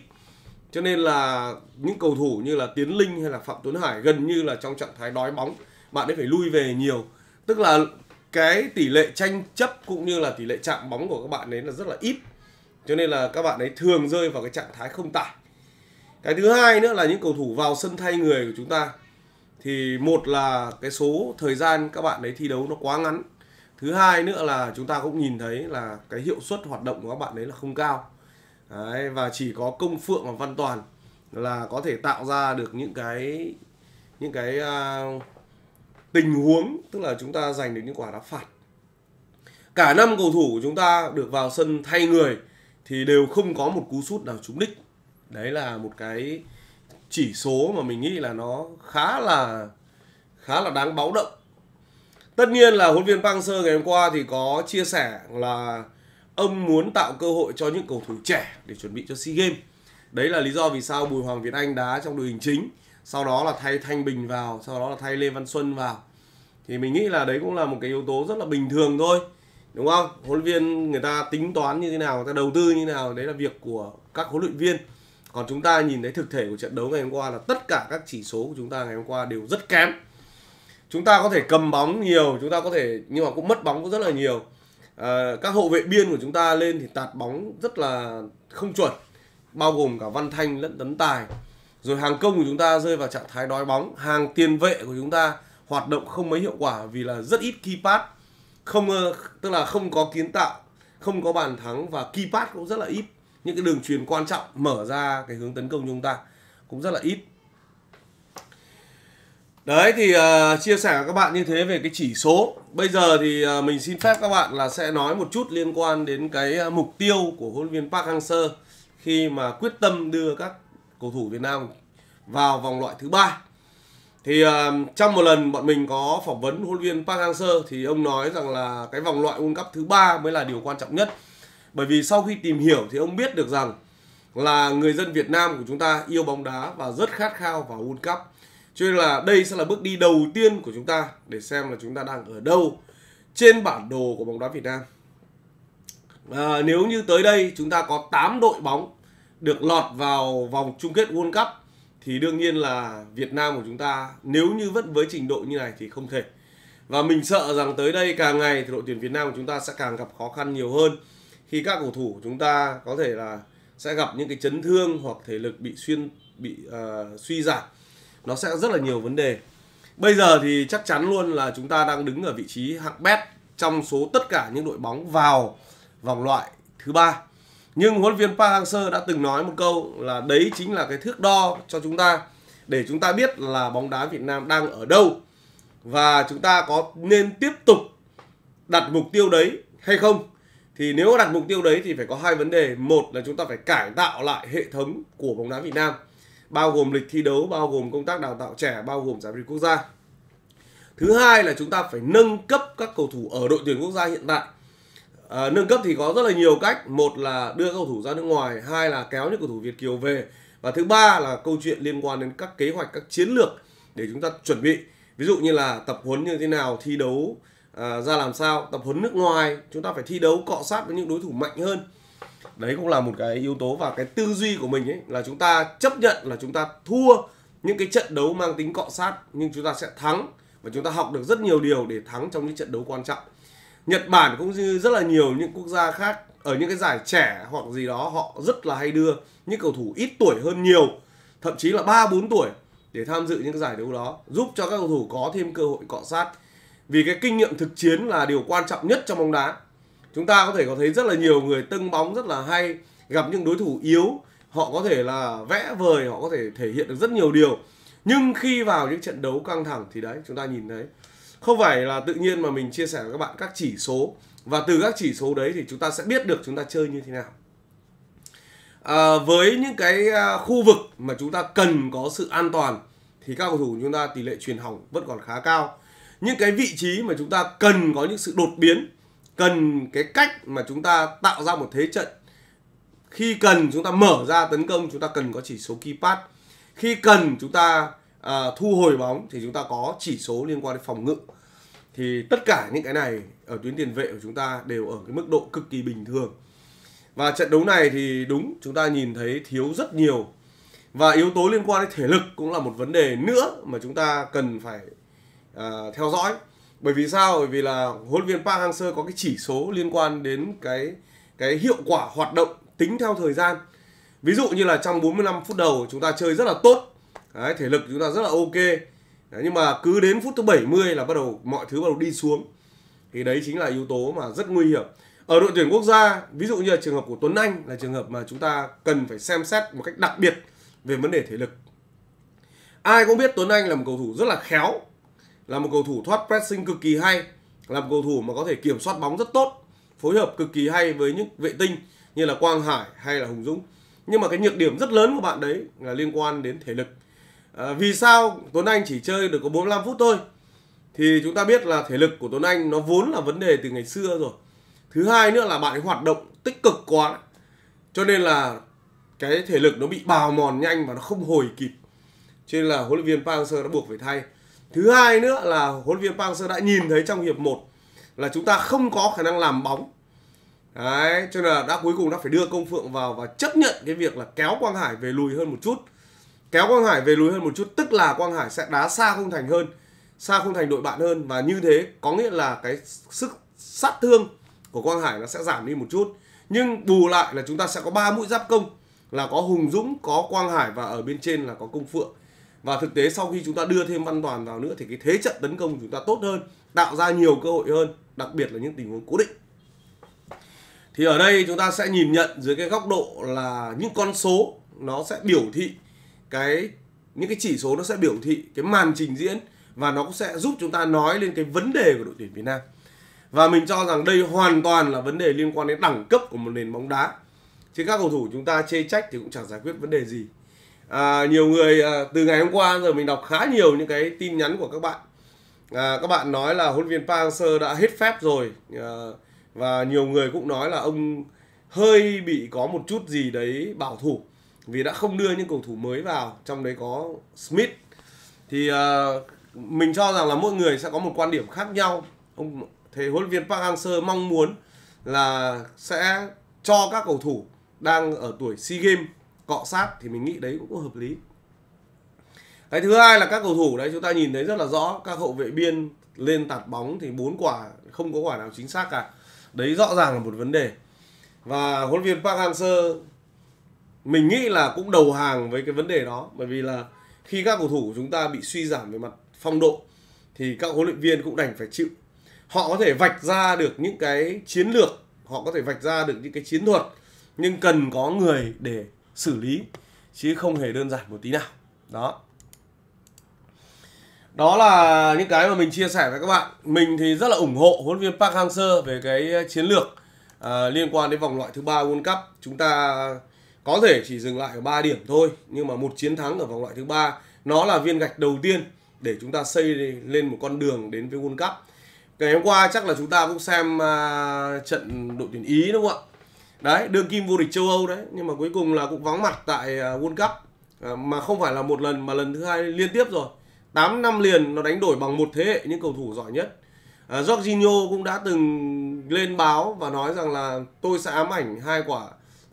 cho nên là những cầu thủ như là Tiến Linh hay là Phạm Tuấn Hải gần như là trong trạng thái đói bóng bạn ấy phải lui về nhiều tức là cái tỷ lệ tranh chấp cũng như là tỷ lệ chạm bóng của các bạn ấy là rất là ít cho nên là các bạn ấy thường rơi vào cái trạng thái không tải cái thứ hai nữa là những cầu thủ vào sân thay người của chúng ta thì một là cái số thời gian các bạn đấy thi đấu nó quá ngắn thứ hai nữa là chúng ta cũng nhìn thấy là cái hiệu suất hoạt động của các bạn đấy là không cao đấy, và chỉ có công phượng và văn toàn là có thể tạo ra được những cái những cái uh, tình huống tức là chúng ta giành được những quả đá phạt cả năm cầu thủ của chúng ta được vào sân thay người thì đều không có một cú sút nào trúng đích đấy là một cái chỉ số mà mình nghĩ là nó khá là khá là đáng báo động tất nhiên là huấn viên Pangser ngày hôm qua thì có chia sẻ là ông muốn tạo cơ hội cho những cầu thủ trẻ để chuẩn bị cho SEA Games đấy là lý do vì sao Bùi Hoàng Việt Anh đá trong đội hình chính sau đó là thay Thanh Bình vào sau đó là thay Lê Văn Xuân vào thì mình nghĩ là đấy cũng là một cái yếu tố rất là bình thường thôi đúng không huấn luyện viên người ta tính toán như thế nào người ta đầu tư như thế nào đấy là việc của các huấn luyện viên còn chúng ta nhìn thấy thực thể của trận đấu ngày hôm qua là tất cả các chỉ số của chúng ta ngày hôm qua đều rất kém chúng ta có thể cầm bóng nhiều chúng ta có thể nhưng mà cũng mất bóng cũng rất là nhiều à, các hậu vệ biên của chúng ta lên thì tạt bóng rất là không chuẩn bao gồm cả văn thanh lẫn tấn tài rồi hàng công của chúng ta rơi vào trạng thái đói bóng hàng tiền vệ của chúng ta hoạt động không mấy hiệu quả vì là rất ít key pass không ờ, tức là không có kiến tạo không có bàn thắng và key pass cũng rất là ít những cái đường truyền quan trọng mở ra cái hướng tấn công của chúng ta cũng rất là ít đấy thì uh, chia sẻ với các bạn như thế về cái chỉ số bây giờ thì uh, mình xin phép các bạn là sẽ nói một chút liên quan đến cái ờ, mục tiêu của huấn luyện viên Park Hang Seo khi mà quyết tâm đưa các cầu thủ Việt Nam vào vòng loại thứ ba thì uh, trong một lần bọn mình có phỏng vấn huấn luyện viên Park Hang Seo thì ông nói rằng là cái vòng loại World Cup thứ ba mới là điều quan trọng nhất bởi vì sau khi tìm hiểu thì ông biết được rằng là người dân Việt Nam của chúng ta yêu bóng đá và rất khát khao vào World Cup. Cho nên là đây sẽ là bước đi đầu tiên của chúng ta để xem là chúng ta đang ở đâu trên bản đồ của bóng đá Việt Nam. À, nếu như tới đây chúng ta có 8 đội bóng được lọt vào vòng chung kết World Cup thì đương nhiên là Việt Nam của chúng ta nếu như vẫn với trình độ như này thì không thể. Và mình sợ rằng tới đây càng ngày thì đội tuyển Việt Nam của chúng ta sẽ càng gặp khó khăn nhiều hơn khi các cầu thủ chúng ta có thể là sẽ gặp những cái chấn thương hoặc thể lực bị xuyên bị uh, suy giảm nó sẽ rất là nhiều vấn đề bây giờ thì chắc chắn luôn là chúng ta đang đứng ở vị trí hạng bét trong số tất cả những đội bóng vào vòng loại thứ ba nhưng huấn luyện viên Park Hang-seo đã từng nói một câu là đấy chính là cái thước đo cho chúng ta để chúng ta biết là bóng đá Việt Nam đang ở đâu và chúng ta có nên tiếp tục đặt mục tiêu đấy hay không thì nếu đặt mục tiêu đấy thì phải có hai vấn đề một là chúng ta phải cải tạo lại hệ thống của bóng đá việt nam bao gồm lịch thi đấu bao gồm công tác đào tạo trẻ bao gồm giải vô địch quốc gia thứ hai là chúng ta phải nâng cấp các cầu thủ ở đội tuyển quốc gia hiện tại à, nâng cấp thì có rất là nhiều cách một là đưa cầu thủ ra nước ngoài hai là kéo những cầu thủ việt kiều về và thứ ba là câu chuyện liên quan đến các kế hoạch các chiến lược để chúng ta chuẩn bị ví dụ như là tập huấn như thế nào thi đấu À, ra làm sao tập huấn nước ngoài chúng ta phải thi đấu cọ sát với những đối thủ mạnh hơn đấy cũng là một cái yếu tố và cái tư duy của mình ấy là chúng ta chấp nhận là chúng ta thua những cái trận đấu mang tính cọ sát nhưng chúng ta sẽ thắng và chúng ta học được rất nhiều điều để thắng trong những trận đấu quan trọng Nhật Bản cũng như rất là nhiều những quốc gia khác ở những cái giải trẻ hoặc gì đó họ rất là hay đưa những cầu thủ ít tuổi hơn nhiều thậm chí là 3 4 tuổi để tham dự những cái giải đấu đó giúp cho các cầu thủ có thêm cơ hội cọ sát vì cái kinh nghiệm thực chiến là điều quan trọng nhất trong bóng đá chúng ta có thể có thấy rất là nhiều người tưng bóng rất là hay gặp những đối thủ yếu họ có thể là vẽ vời họ có thể thể hiện được rất nhiều điều nhưng khi vào những trận đấu căng thẳng thì đấy chúng ta nhìn thấy không phải là tự nhiên mà mình chia sẻ với các bạn các chỉ số và từ các chỉ số đấy thì chúng ta sẽ biết được chúng ta chơi như thế nào à, với những cái à, khu vực mà chúng ta cần có sự an toàn thì các cầu thủ chúng ta tỷ lệ truyền hỏng vẫn còn khá cao những cái vị trí mà chúng ta cần có những sự đột biến cần cái cách mà chúng ta tạo ra một thế trận khi cần chúng ta mở ra tấn công chúng ta cần có chỉ số key khi cần chúng ta à, thu hồi bóng thì chúng ta có chỉ số liên quan đến phòng ngự thì tất cả những cái này ở tuyến tiền vệ của chúng ta đều ở cái mức độ cực kỳ bình thường và trận đấu này thì đúng chúng ta nhìn thấy thiếu rất nhiều và yếu tố liên quan đến thể lực cũng là một vấn đề nữa mà chúng ta cần phải À, theo dõi bởi vì sao bởi vì là huấn luyện viên Park Hang Seo có cái chỉ số liên quan đến cái cái hiệu quả hoạt động tính theo thời gian ví dụ như là trong 45 phút đầu chúng ta chơi rất là tốt đấy, thể lực chúng ta rất là ok đấy, nhưng mà cứ đến phút thứ 70 là bắt đầu mọi thứ bắt đầu đi xuống thì đấy chính là yếu tố mà rất nguy hiểm ở đội tuyển quốc gia ví dụ như là trường hợp của Tuấn Anh là trường hợp mà chúng ta cần phải xem xét một cách đặc biệt về vấn đề thể lực ai cũng biết Tuấn Anh là một cầu thủ rất là khéo là một cầu thủ thoát pressing cực kỳ hay, là một cầu thủ mà có thể kiểm soát bóng rất tốt, phối hợp cực kỳ hay với những vệ tinh như là Quang Hải hay là Hùng Dũng. Nhưng mà cái nhược điểm rất lớn của bạn đấy là liên quan đến thể lực. À, vì sao Tuấn Anh chỉ chơi được có 45 phút thôi? Thì chúng ta biết là thể lực của Tuấn Anh nó vốn là vấn đề từ ngày xưa rồi. Thứ hai nữa là bạn ấy hoạt động tích cực quá. Cho nên là cái thể lực nó bị bào mòn nhanh và nó không hồi kịp. Cho nên là huấn luyện viên Park Hang-seo đã buộc phải thay. Thứ hai nữa là huấn luyện viên Park hang đã nhìn thấy trong hiệp 1 là chúng ta không có khả năng làm bóng. Đấy, cho nên là đã cuối cùng đã phải đưa Công Phượng vào và chấp nhận cái việc là kéo Quang Hải về lùi hơn một chút. Kéo Quang Hải về lùi hơn một chút tức là Quang Hải sẽ đá xa không thành hơn, xa không thành đội bạn hơn và như thế có nghĩa là cái sức sát thương của Quang Hải nó sẽ giảm đi một chút. Nhưng bù lại là chúng ta sẽ có ba mũi giáp công là có Hùng Dũng, có Quang Hải và ở bên trên là có Công Phượng và thực tế sau khi chúng ta đưa thêm văn toàn vào nữa thì cái thế trận tấn công của chúng ta tốt hơn tạo ra nhiều cơ hội hơn đặc biệt là những tình huống cố định thì ở đây chúng ta sẽ nhìn nhận dưới cái góc độ là những con số nó sẽ biểu thị cái những cái chỉ số nó sẽ biểu thị cái màn trình diễn và nó cũng sẽ giúp chúng ta nói lên cái vấn đề của đội tuyển Việt Nam và mình cho rằng đây hoàn toàn là vấn đề liên quan đến đẳng cấp của một nền bóng đá chứ các cầu thủ chúng ta chê trách thì cũng chẳng giải quyết vấn đề gì à, nhiều người à, từ ngày hôm qua giờ mình đọc khá nhiều những cái tin nhắn của các bạn à, các bạn nói là huấn viên Park hang đã hết phép rồi à, và nhiều người cũng nói là ông hơi bị có một chút gì đấy bảo thủ vì đã không đưa những cầu thủ mới vào trong đấy có Smith thì à, mình cho rằng là mỗi người sẽ có một quan điểm khác nhau ông thế huấn luyện viên Park Hang-seo mong muốn là sẽ cho các cầu thủ đang ở tuổi SEA Games cọ sát thì mình nghĩ đấy cũng hợp lý cái thứ hai là các cầu thủ đấy chúng ta nhìn thấy rất là rõ các hậu vệ biên lên tạt bóng thì bốn quả không có quả nào chính xác cả đấy rõ ràng là một vấn đề và huấn luyện viên Park Hang-seo mình nghĩ là cũng đầu hàng với cái vấn đề đó bởi vì là khi các cầu thủ của chúng ta bị suy giảm về mặt phong độ thì các huấn luyện viên cũng đành phải chịu họ có thể vạch ra được những cái chiến lược họ có thể vạch ra được những cái chiến thuật nhưng cần có người để xử lý chứ không hề đơn giản một tí nào đó đó là những cái mà mình chia sẻ với các bạn mình thì rất là ủng hộ huấn viên Park Hang Seo về cái chiến lược à, liên quan đến vòng loại thứ ba World Cup chúng ta có thể chỉ dừng lại ở 3 điểm thôi nhưng mà một chiến thắng ở vòng loại thứ ba nó là viên gạch đầu tiên để chúng ta xây lên một con đường đến với World Cup ngày hôm qua chắc là chúng ta cũng xem uh, trận đội tuyển ý đúng không ạ đấy đương kim vô địch châu Âu đấy nhưng mà cuối cùng là cũng vắng mặt tại à, World Cup à, mà không phải là một lần mà lần thứ hai liên tiếp rồi 8 năm liền nó đánh đổi bằng một thế hệ những cầu thủ giỏi nhất à, Jorginho cũng đã từng lên báo và nói rằng là tôi sẽ ám ảnh hai quả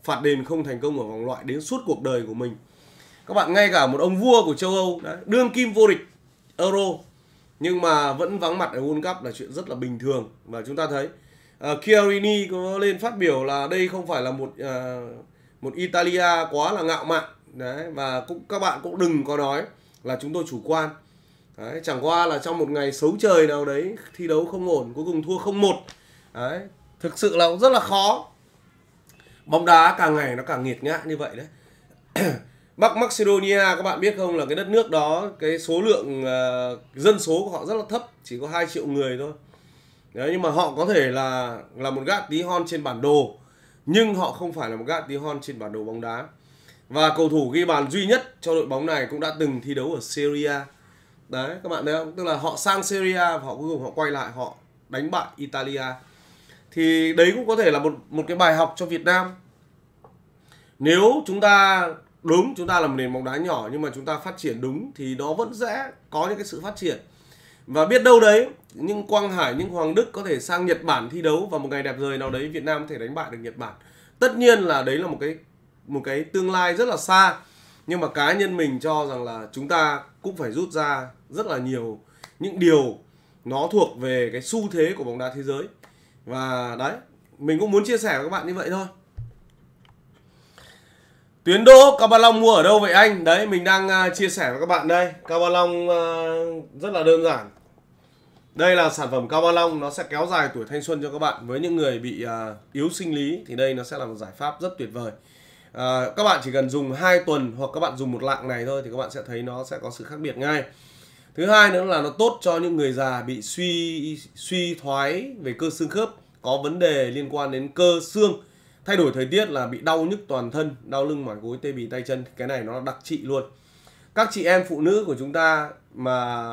phạt đền không thành công ở vòng loại đến suốt cuộc đời của mình các bạn ngay cả một ông vua của châu Âu đấy, đương kim vô địch Euro nhưng mà vẫn vắng mặt ở World Cup là chuyện rất là bình thường và chúng ta thấy uh, Chiarini có lên phát biểu là đây không phải là một uh, một Italia quá là ngạo mạn đấy và cũng các bạn cũng đừng có nói là chúng tôi chủ quan đấy, chẳng qua là trong một ngày xấu trời nào đấy thi đấu không ổn cuối cùng thua không một đấy thực sự là cũng rất là khó bóng đá càng ngày nó càng nghiệt ngã như vậy đấy Bắc Macedonia các bạn biết không là cái đất nước đó cái số lượng uh, dân số của họ rất là thấp chỉ có 2 triệu người thôi Đấy, nhưng mà họ có thể là là một gã tí hon trên bản đồ nhưng họ không phải là một gã tí hon trên bản đồ bóng đá và cầu thủ ghi bàn duy nhất cho đội bóng này cũng đã từng thi đấu ở Serie đấy các bạn thấy không tức là họ sang Serie và họ cuối cùng họ quay lại họ đánh bại Italia thì đấy cũng có thể là một một cái bài học cho Việt Nam nếu chúng ta đúng chúng ta là một nền bóng đá nhỏ nhưng mà chúng ta phát triển đúng thì nó vẫn sẽ có những cái sự phát triển và biết đâu đấy nhưng Quang Hải, nhưng Hoàng Đức có thể sang Nhật Bản thi đấu và một ngày đẹp trời nào đấy Việt Nam có thể đánh bại được Nhật Bản. Tất nhiên là đấy là một cái một cái tương lai rất là xa. Nhưng mà cá nhân mình cho rằng là chúng ta cũng phải rút ra rất là nhiều những điều nó thuộc về cái xu thế của bóng đá thế giới. Và đấy, mình cũng muốn chia sẻ với các bạn như vậy thôi. Tuyến Đỗ Cao Ba Long mua ở đâu vậy anh? Đấy, mình đang à, chia sẻ với các bạn đây. Cao Ba Long à, rất là đơn giản. Đây là sản phẩm cao ba long nó sẽ kéo dài tuổi thanh xuân cho các bạn với những người bị à, yếu sinh lý thì đây nó sẽ là một giải pháp rất tuyệt vời. À, các bạn chỉ cần dùng 2 tuần hoặc các bạn dùng một lạng này thôi thì các bạn sẽ thấy nó sẽ có sự khác biệt ngay. Thứ hai nữa là nó tốt cho những người già bị suy suy thoái về cơ xương khớp, có vấn đề liên quan đến cơ xương. Thay đổi thời tiết là bị đau nhức toàn thân, đau lưng mỏi gối tê bì tay chân, cái này nó đặc trị luôn. Các chị em phụ nữ của chúng ta mà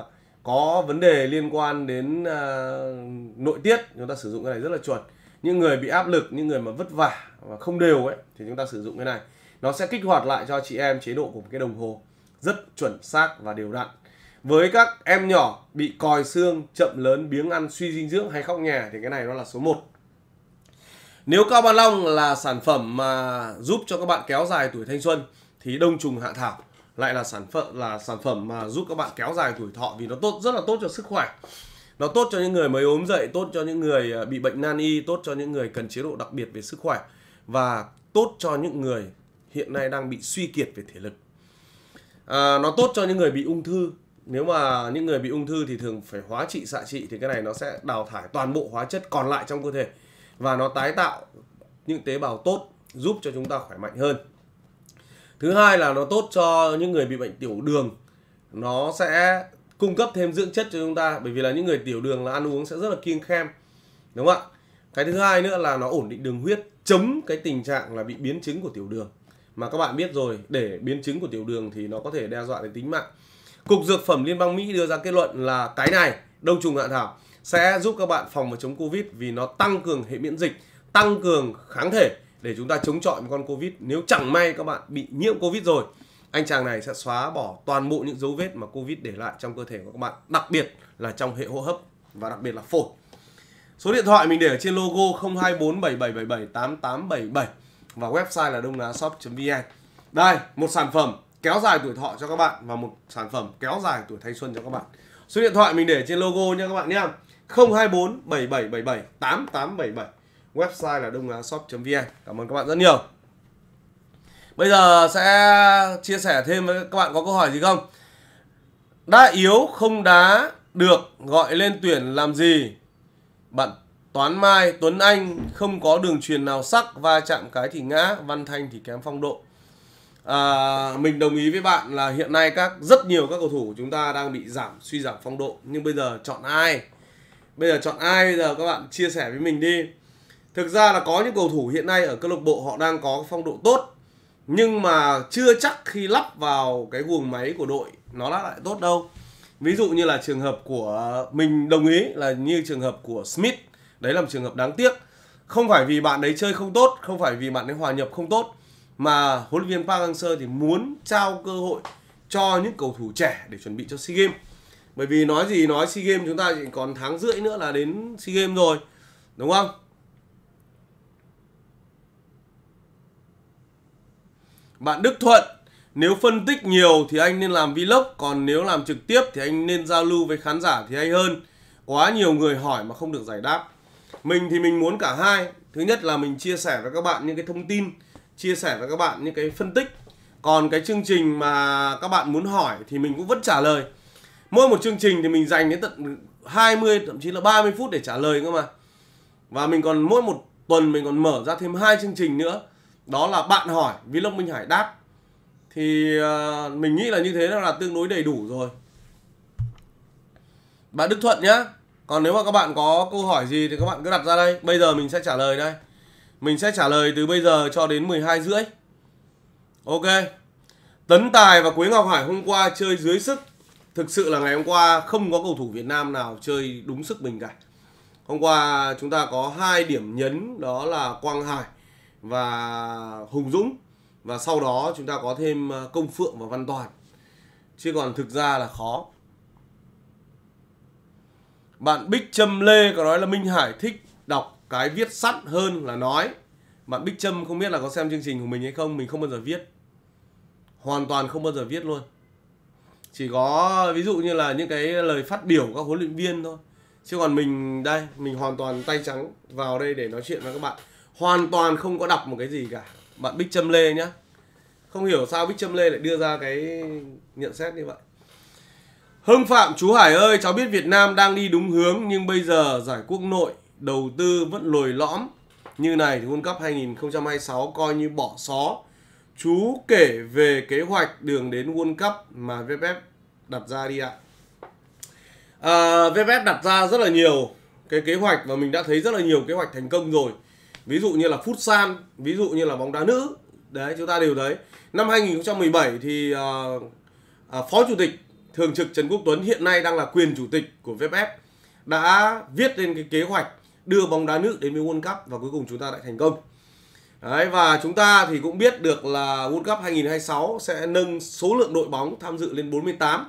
có vấn đề liên quan đến uh, nội tiết chúng ta sử dụng cái này rất là chuẩn những người bị áp lực những người mà vất vả và không đều ấy thì chúng ta sử dụng cái này nó sẽ kích hoạt lại cho chị em chế độ của một cái đồng hồ rất chuẩn xác và đều đặn với các em nhỏ bị còi xương chậm lớn biếng ăn suy dinh dưỡng hay khóc nhè thì cái này nó là số 1 nếu cao ban long là sản phẩm mà giúp cho các bạn kéo dài tuổi thanh xuân thì đông trùng hạ thảo lại là sản phẩm là sản phẩm mà giúp các bạn kéo dài tuổi thọ vì nó tốt rất là tốt cho sức khỏe nó tốt cho những người mới ốm dậy tốt cho những người à, bị bệnh nan y tốt cho những người cần chế độ đặc biệt về sức khỏe và tốt cho những người hiện nay đang bị suy kiệt về thể lực à, nó tốt cho những người bị ung thư nếu mà những người bị ung thư thì thường phải hóa trị xạ trị thì cái này nó sẽ đào thải toàn bộ hóa chất còn lại trong cơ thể và nó tái tạo những tế bào tốt giúp cho chúng ta khỏe mạnh hơn thứ hai là nó tốt cho những người bị bệnh tiểu đường nó sẽ cung cấp thêm dưỡng chất cho chúng ta bởi vì là những người tiểu đường là ăn uống sẽ rất là kiêng khem đúng không ạ cái thứ hai nữa là nó ổn định đường huyết chống cái tình trạng là bị biến chứng của tiểu đường mà các bạn biết rồi để biến chứng của tiểu đường thì nó có thể đe dọa đến tính mạng cục dược phẩm liên bang mỹ đưa ra kết luận là cái này đông trùng hạ thảo sẽ giúp các bạn phòng và chống covid vì nó tăng cường hệ miễn dịch tăng cường kháng thể để chúng ta chống chọi với con covid nếu chẳng may các bạn bị nhiễm covid rồi anh chàng này sẽ xóa bỏ toàn bộ những dấu vết mà covid để lại trong cơ thể của các bạn đặc biệt là trong hệ hô hấp và đặc biệt là phổi số điện thoại mình để ở trên logo 02477778877 và website là đông á shop vn đây một sản phẩm kéo dài tuổi thọ cho các bạn và một sản phẩm kéo dài tuổi thanh xuân cho các bạn số điện thoại mình để trên logo nha các bạn nhé 02477778877 website là đông shop vn cảm ơn các bạn rất nhiều bây giờ sẽ chia sẻ thêm với các bạn có câu hỏi gì không đá yếu không đá được gọi lên tuyển làm gì bạn Toán Mai, Tuấn Anh không có đường truyền nào sắc, va chạm cái thì ngã, Văn Thanh thì kém phong độ. À, mình đồng ý với bạn là hiện nay các rất nhiều các cầu thủ của chúng ta đang bị giảm suy giảm phong độ nhưng bây giờ chọn ai bây giờ chọn ai bây giờ các bạn chia sẻ với mình đi thực ra là có những cầu thủ hiện nay ở câu lạc bộ họ đang có phong độ tốt nhưng mà chưa chắc khi lắp vào cái guồng máy của đội nó lại tốt đâu ví dụ như là trường hợp của mình đồng ý là như trường hợp của Smith đấy là một trường hợp đáng tiếc không phải vì bạn đấy chơi không tốt không phải vì bạn ấy hòa nhập không tốt mà huấn luyện viên Park Hang-seo thì muốn trao cơ hội cho những cầu thủ trẻ để chuẩn bị cho SEA Games bởi vì nói gì nói SEA Games chúng ta chỉ còn tháng rưỡi nữa là đến SEA Games rồi đúng không Bạn Đức Thuận, nếu phân tích nhiều thì anh nên làm vlog, còn nếu làm trực tiếp thì anh nên giao lưu với khán giả thì hay hơn. Quá nhiều người hỏi mà không được giải đáp. Mình thì mình muốn cả hai. Thứ nhất là mình chia sẻ với các bạn những cái thông tin, chia sẻ với các bạn những cái phân tích. Còn cái chương trình mà các bạn muốn hỏi thì mình cũng vẫn trả lời. Mỗi một chương trình thì mình dành đến tận 20 thậm chí là 30 phút để trả lời cơ mà. Và mình còn mỗi một tuần mình còn mở ra thêm hai chương trình nữa đó là bạn hỏi Vlog Minh Hải đáp thì ờ, mình nghĩ là như thế là tương đối đầy đủ rồi bạn Đức Thuận nhá còn nếu mà các bạn có câu hỏi gì thì các bạn cứ đặt ra đây bây giờ mình sẽ trả lời đây mình sẽ trả lời từ bây giờ cho đến 12 rưỡi ok Tấn Tài và Quế Ngọc Hải hôm qua chơi dưới sức Thực sự là ngày hôm qua không có cầu thủ Việt Nam nào chơi đúng sức mình cả Hôm qua chúng ta có hai điểm nhấn đó là Quang Hải và Hùng Dũng và sau đó chúng ta có thêm ờ, Công Phượng và Văn Toàn chứ còn thực ra là khó bạn Bích Trâm Lê có nói là Minh Hải thích đọc cái viết sắt hơn là nói bạn Bích Trâm không biết là có xem chương trình của mình hay không mình không bao giờ viết hoàn toàn không bao giờ viết luôn chỉ có ví dụ như là những cái lời phát biểu các huấn luyện viên thôi chứ còn mình đây mình hoàn toàn tay trắng vào đây để nói chuyện với các bạn hoàn toàn không có đọc một cái gì cả bạn bích trâm lê nhá không hiểu sao bích trâm lê lại đưa ra cái nhận xét như vậy hưng phạm chú hải ơi cháu biết việt nam đang đi đúng hướng nhưng bây giờ giải quốc nội đầu tư vẫn lồi lõm như này thì world cup 2026 coi như bỏ xó chú kể về kế hoạch đường đến world cup mà vff đặt ra đi ạ à, vff đặt ra rất là nhiều cái kế hoạch và mình đã thấy rất là nhiều kế hoạch thành công rồi ví dụ như là futsal ví dụ như là bóng đá nữ đấy chúng ta đều thấy năm 2017 thì uh, uh, phó chủ tịch thường trực Trần Quốc Tuấn hiện nay đang là quyền chủ tịch của VFF đã viết lên cái kế hoạch đưa bóng đá nữ đến với World Cup và cuối cùng chúng ta đã thành công đấy và chúng ta thì cũng biết được là World Cup 2026 sẽ nâng số lượng đội bóng tham dự lên 48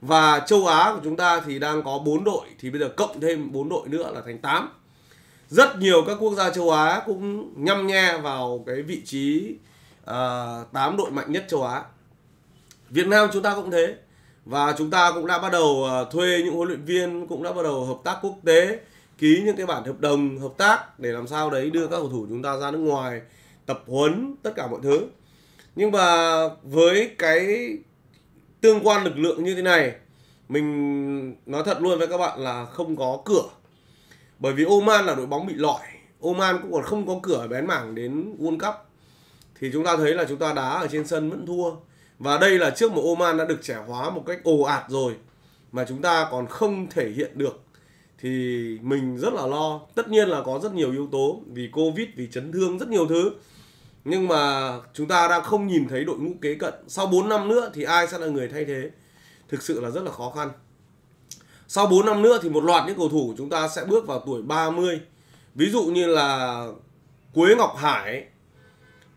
và châu Á của chúng ta thì đang có 4 đội thì bây giờ cộng thêm 4 đội nữa là thành 8 rất nhiều các quốc gia châu Á cũng nhăm nhe vào cái vị trí uh, ờ, 8 đội mạnh nhất châu Á. Việt Nam chúng ta cũng thế và chúng ta cũng đã bắt đầu ờ, thuê những huấn luyện viên cũng đã bắt đầu hợp tác quốc tế ký những cái bản hợp đồng hợp tác để làm sao đấy đưa các cầu thủ chúng ta ra nước ngoài tập huấn tất cả mọi thứ nhưng mà với cái tương quan lực lượng như thế này mình nói thật luôn với các bạn là không có cửa bởi vì Oman là đội bóng bị lọi Oman cũng còn không có cửa bén mảng đến World Cup thì chúng ta thấy là chúng ta đá ở trên sân vẫn thua và đây là trước một Oman đã được trẻ hóa một cách ồ ạt rồi mà chúng ta còn không thể hiện được thì mình rất là lo tất nhiên là có rất nhiều yếu tố vì covid vì chấn thương rất nhiều thứ nhưng mà chúng ta đang không nhìn thấy đội ngũ kế cận sau 4 năm nữa thì ai sẽ là người thay thế thực sự là rất là khó khăn sau 4 năm nữa thì một loạt những cầu thủ của chúng ta sẽ bước vào tuổi 30 ví dụ như là Quế Ngọc Hải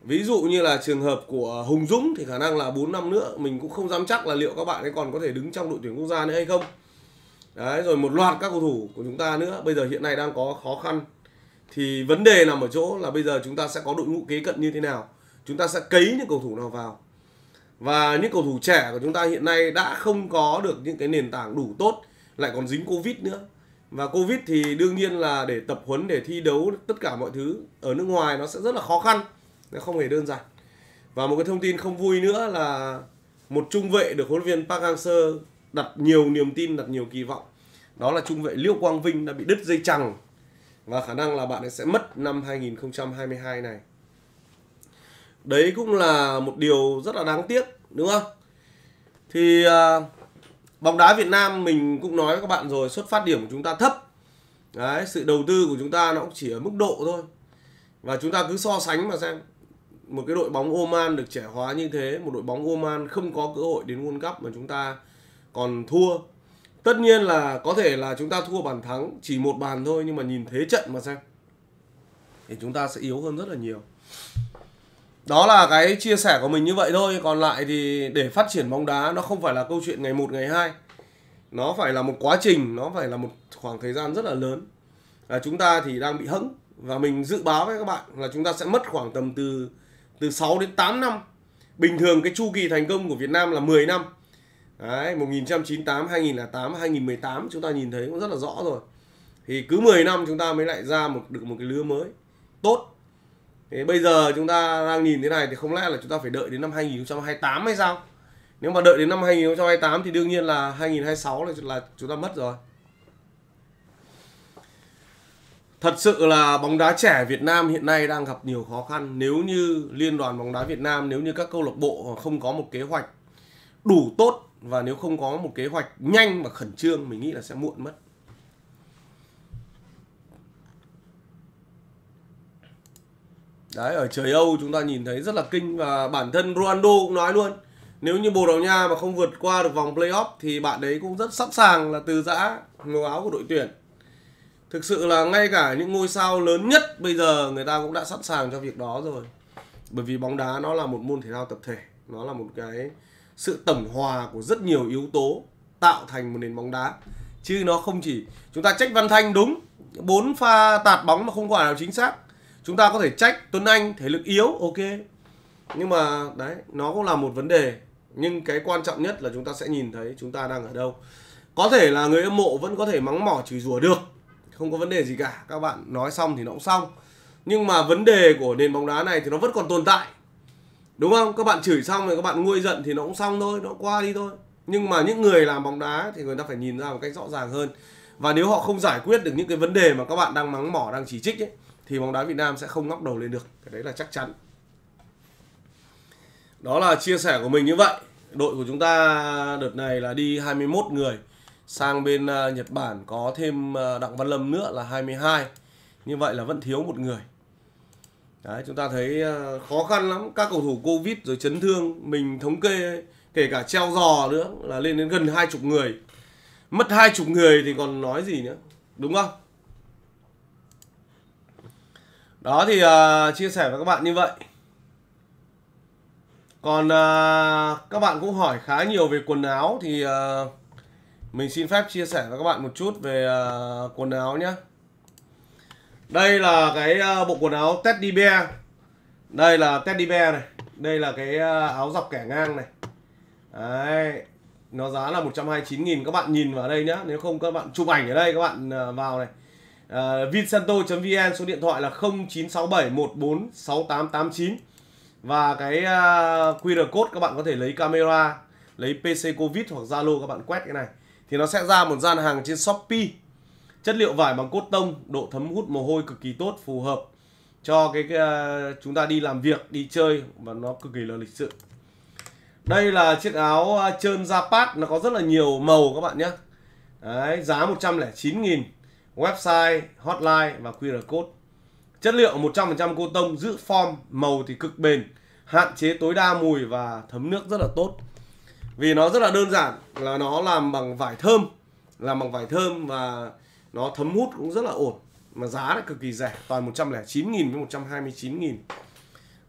ví dụ như là trường hợp của Hùng Dũng thì khả năng là 4 năm nữa mình cũng không dám chắc là liệu các bạn ấy còn có thể đứng trong đội tuyển quốc gia nữa hay không đấy rồi một loạt các cầu thủ của chúng ta nữa bây giờ hiện nay đang có khó khăn thì vấn đề nằm ở chỗ là bây giờ chúng ta sẽ có đội ngũ kế cận như thế nào chúng ta sẽ cấy những cầu thủ nào vào và những cầu thủ trẻ của chúng ta hiện nay đã không có được những cái nền tảng đủ tốt lại còn dính covid nữa và covid thì đương nhiên là để tập huấn để thi đấu tất cả mọi thứ ở nước ngoài nó sẽ rất là khó khăn nó không hề đơn giản và một cái thông tin không vui nữa là một trung vệ được huấn luyện viên Park Hang-seo đặt nhiều niềm tin, đặt nhiều kỳ vọng. Đó là trung vệ Liêu Quang Vinh đã bị đứt dây chằng và khả năng là bạn ấy sẽ mất năm 2022 này. Đấy cũng là một điều rất là đáng tiếc, đúng không? Thì uh, bóng đá Việt Nam mình cũng nói với các bạn rồi xuất phát điểm của chúng ta thấp đấy sự đầu tư của chúng ta nó cũng chỉ ở mức độ thôi và chúng ta cứ so sánh mà xem một cái đội bóng Oman được trẻ hóa như thế một đội bóng Oman không có cơ hội đến World Cup mà chúng ta còn thua tất nhiên là có thể là chúng ta thua bàn thắng chỉ một bàn thôi nhưng mà nhìn thế trận mà xem thì chúng ta sẽ yếu hơn rất là nhiều đó là cái chia sẻ của mình như vậy thôi còn lại thì để phát triển bóng đá nó không phải là câu chuyện ngày một ngày hai nó phải là một quá trình nó phải là một khoảng thời gian rất là lớn à, chúng ta thì đang bị hững và mình dự báo với các bạn là chúng ta sẽ mất khoảng tầm từ từ 6 đến 8 năm bình thường cái chu kỳ thành công của Việt Nam là 10 năm Đấy, 1998, 2008, 2018 chúng ta nhìn thấy cũng rất là rõ rồi thì cứ 10 năm chúng ta mới lại ra một được một cái lứa mới tốt Thế bây giờ chúng ta đang nhìn thế này thì không lẽ là chúng ta phải đợi đến năm 2028 hay sao? Nếu mà đợi đến năm 2028 thì đương nhiên là 2026 là, là chúng ta mất rồi. Thật sự là bóng đá trẻ Việt Nam hiện nay đang gặp nhiều khó khăn nếu như Liên đoàn bóng đá Việt Nam, nếu như các câu lạc bộ không có một kế hoạch đủ tốt và nếu không có một kế hoạch nhanh và khẩn trương mình nghĩ là sẽ muộn mất. Đấy ở trời Âu chúng ta nhìn thấy rất là kinh và bản thân Ronaldo cũng nói luôn nếu như Bồ Đào Nha mà không vượt qua được vòng playoff thì bạn đấy cũng rất sẵn sàng là từ giã màu áo của đội tuyển. Thực sự là ngay cả những ngôi sao lớn nhất bây giờ người ta cũng đã sẵn sàng cho việc đó rồi. Bởi vì bóng đá nó là một môn thể thao tập thể, nó là một cái sự tổng hòa của rất nhiều yếu tố tạo thành một nền bóng đá. Chứ nó không chỉ chúng ta trách Văn Thanh đúng, bốn pha tạt bóng mà không quả nào chính xác chúng ta có thể trách Tuấn Anh thể lực yếu ok nhưng mà đấy nó cũng là một vấn đề nhưng cái quan trọng nhất là chúng ta sẽ nhìn thấy chúng ta đang ở đâu có thể là người hâm mộ vẫn có thể mắng mỏ chửi rủa được không có vấn đề gì cả các bạn nói xong thì nó cũng xong nhưng mà vấn đề của nền bóng đá này thì nó vẫn còn tồn tại đúng không các bạn chửi xong rồi các bạn nguôi giận thì nó cũng xong thôi nó qua đi thôi nhưng mà những người làm bóng đá thì người ta phải nhìn ra một cách rõ ràng hơn và nếu họ không giải quyết được những cái vấn đề mà các bạn đang mắng mỏ đang chỉ trích ấy thì bóng đá Việt Nam sẽ không ngóc đầu lên được cái đấy là chắc chắn đó là chia sẻ của mình như vậy đội của chúng ta đợt này là đi 21 người sang bên à, Nhật Bản có thêm à, Đặng Văn Lâm nữa là 22 như vậy là vẫn thiếu một người Đấy, chúng ta thấy à, khó khăn lắm các cầu thủ covid rồi chấn thương mình thống kê kể cả treo giò nữa là lên đến gần hai chục người mất hai chục người thì còn nói gì nữa đúng không đó thì uh, chia sẻ với các bạn như vậy còn uh, các bạn cũng hỏi khá nhiều về quần áo thì uh, mình xin phép chia sẻ với các bạn một chút về uh, quần áo nhé đây là cái uh, bộ quần áo teddy bear đây là teddy bear này đây là cái uh, áo dọc kẻ ngang này đấy nó giá là 129.000 các bạn nhìn vào đây nhá nếu không các bạn chụp ảnh ở đây các bạn uh, vào này Uh, vinsanto.vn số điện thoại là 0967146889 và cái uh, QR code các bạn có thể lấy camera, lấy PC Covid hoặc Zalo các bạn quét cái này thì nó sẽ ra một gian hàng trên Shopee. Chất liệu vải bằng cốt tông, độ thấm hút mồ hôi cực kỳ tốt, phù hợp cho cái, cái ờ, uh, chúng ta đi làm việc, đi chơi và nó cực kỳ là lịch sự. Đây là chiếc áo trơn da pát nó có rất là nhiều màu các bạn nhé. Đấy, giá 109 000 website, hotline và QR code. Chất liệu 100% cô tông, giữ form, màu thì cực bền, hạn chế tối đa mùi và thấm nước rất là tốt. Vì nó rất là đơn giản là nó làm bằng vải thơm, làm bằng vải thơm và nó thấm hút cũng rất là ổn mà giá lại cực kỳ rẻ, toàn 109.000 với 129.000.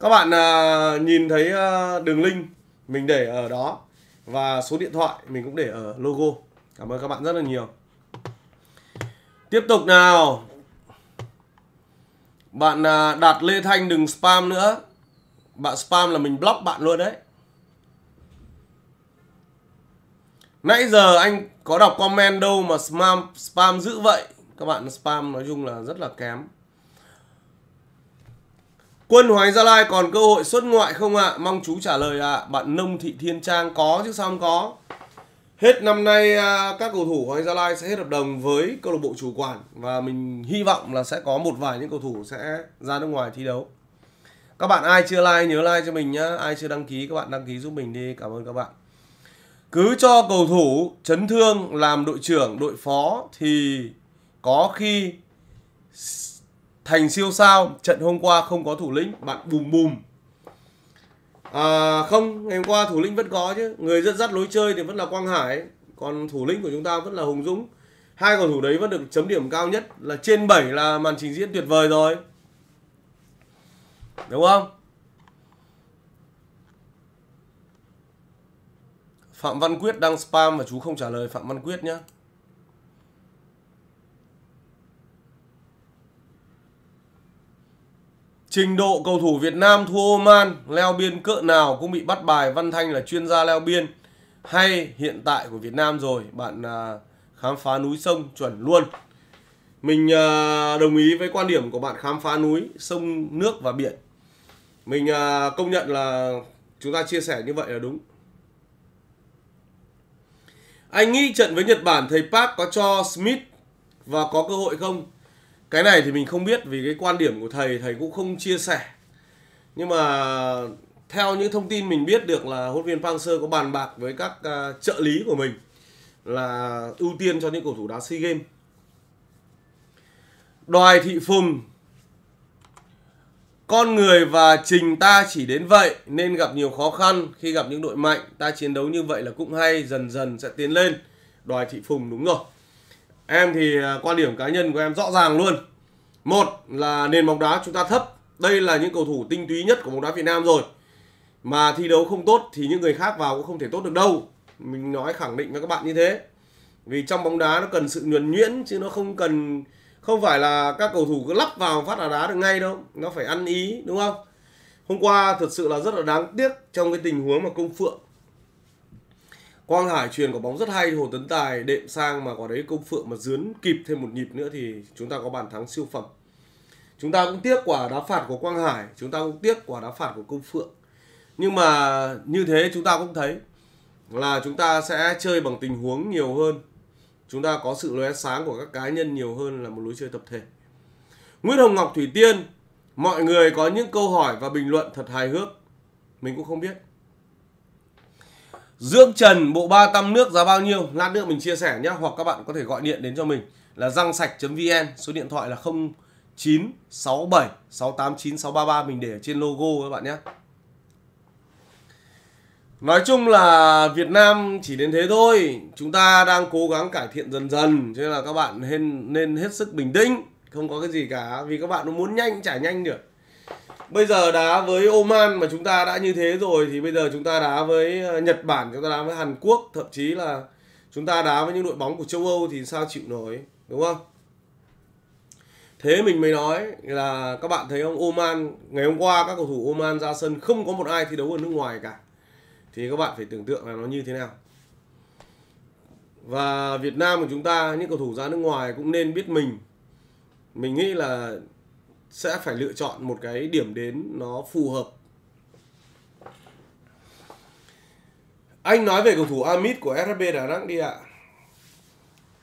Các bạn à, nhìn thấy à, đường link mình để ở đó và số điện thoại mình cũng để ở logo. Cảm ơn các bạn rất là nhiều. Tiếp tục nào. Bạn à, Đạt Lê Thanh đừng spam nữa. Bạn spam là mình block bạn luôn đấy. Nãy giờ anh có đọc comment đâu mà spam spam dữ vậy. Các bạn spam nói chung là rất là kém. Quân Hoàng Gia Lai còn cơ hội xuất ngoại không ạ? À? Mong chú trả lời ạ. À. Bạn Nông Thị Thiên Trang có chứ sao không có? Hết năm nay à, các cầu thủ của anh Gia Lai sẽ hết hợp đồng với câu lạc bộ chủ quản và mình hy vọng là sẽ có một vài những cầu thủ sẽ ra nước ngoài thi đấu. Các bạn ai chưa like nhớ like cho mình nhá, ai chưa đăng ký các bạn đăng ký giúp mình đi, cảm ơn các bạn. Cứ cho cầu thủ chấn thương làm đội trưởng, đội phó thì có khi thành siêu sao, trận hôm qua không có thủ lĩnh, bạn bùm bùm À, không, ngày hôm qua thủ lĩnh vẫn có chứ. Người dẫn dắt lối chơi thì vẫn là Quang Hải. Còn thủ lĩnh của chúng ta vẫn là Hùng Dũng. Hai cầu thủ đấy vẫn được chấm điểm cao nhất là trên 7 là màn trình diễn tuyệt vời rồi. Đúng không? Phạm Văn Quyết đang spam và chú không trả lời Phạm Văn Quyết nhé. Trình độ cầu thủ Việt Nam thua Oman, leo biên cỡ nào cũng bị bắt bài Văn Thanh là chuyên gia leo biên hay hiện tại của Việt Nam rồi. Bạn à, khám phá núi sông chuẩn luôn. Mình à, đồng ý với quan điểm của bạn khám phá núi, sông, nước và biển. Mình à, công nhận là chúng ta chia sẻ như vậy là đúng. Anh nghĩ trận với Nhật Bản thầy Park có cho Smith và có cơ hội không? cái này thì mình không biết vì cái quan điểm của thầy thầy cũng không chia sẻ nhưng mà theo những thông tin mình biết được là huấn viên Panzer có bàn bạc với các uh, trợ lý của mình là ưu tiên cho những cầu thủ đá SEA Games. Đoài Thị Phùng Con người và trình ta chỉ đến vậy nên gặp nhiều khó khăn khi gặp những đội mạnh. Ta chiến đấu như vậy là cũng hay, dần dần sẽ tiến lên. Đoài Thị Phùng đúng rồi em thì à, quan điểm cá nhân của em rõ ràng luôn một là nền bóng đá chúng ta thấp đây là những cầu thủ tinh túy nhất của bóng đá việt nam rồi mà thi đấu không tốt thì những người khác vào cũng không thể tốt được đâu mình nói khẳng định với các bạn như thế vì trong bóng đá nó cần sự nhuần nhuyễn chứ nó không cần không phải là các cầu thủ cứ lắp vào phát là đá được ngay đâu nó phải ăn ý đúng không hôm qua thật sự là rất là đáng tiếc trong cái tình huống mà công phượng Quang Hải truyền quả bóng rất hay, Hồ Tấn Tài đệm sang mà quả đấy công phượng mà dướn kịp thêm một nhịp nữa thì chúng ta có bàn thắng siêu phẩm. Chúng ta cũng tiếc quả đá phạt của Quang Hải, chúng ta cũng tiếc quả đá phạt của công phượng. Nhưng mà như thế chúng ta cũng thấy là chúng ta sẽ chơi bằng tình huống nhiều hơn. Chúng ta có sự lóe sáng của các cá nhân nhiều hơn là một lối chơi tập thể. Nguyễn Hồng Ngọc Thủy Tiên, mọi người có những câu hỏi và bình luận thật hài hước. Mình cũng không biết. Dương Trần bộ ba tăm nước giá bao nhiêu? Lát nữa mình chia sẻ nhé. Hoặc các bạn có thể gọi điện đến cho mình là răng sạch.vn. Số điện thoại là 0967 689633. Mình để trên logo các bạn nhé. Nói chung là Việt Nam chỉ đến thế thôi. Chúng ta đang cố gắng cải thiện dần dần. Cho nên là các bạn nên, nên hết sức bình tĩnh. Không có cái gì cả. Vì các bạn nó muốn nhanh trả nhanh được. Bây giờ đá với Oman mà chúng ta đã như thế rồi thì bây giờ chúng ta đá với ờ, Nhật Bản, chúng ta đá với Hàn Quốc, thậm chí là chúng ta đá với những đội bóng của châu Âu thì sao chịu nổi, đúng không? Thế mình mới nói là các bạn thấy ông Oman ngày hôm qua các cầu thủ Oman ra sân không có một ai thi đấu ở nước ngoài cả. Thì các bạn phải tưởng tượng là nó như thế nào. Và Việt Nam của chúng ta những cầu thủ ra nước ngoài cũng nên biết mình. Mình nghĩ là sẽ phải lựa chọn một cái điểm đến nó phù hợp anh nói về cầu thủ Amit của SHB Đà Nẵng đi ạ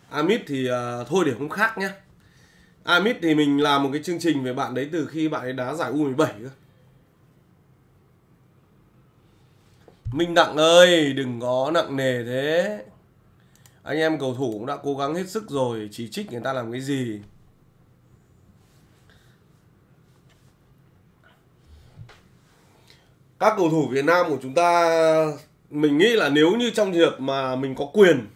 Amit thì uh, thôi để không khác nhé Amit thì mình làm một cái chương trình về bạn đấy từ khi bạn ấy đá giải U17 cơ Minh Đặng ơi đừng có nặng nề thế Anh em cầu thủ cũng đã cố gắng hết sức rồi Chỉ trích người ta làm cái gì các cầu thủ Việt Nam của chúng ta mình nghĩ là nếu như trong trường hợp mà mình có quyền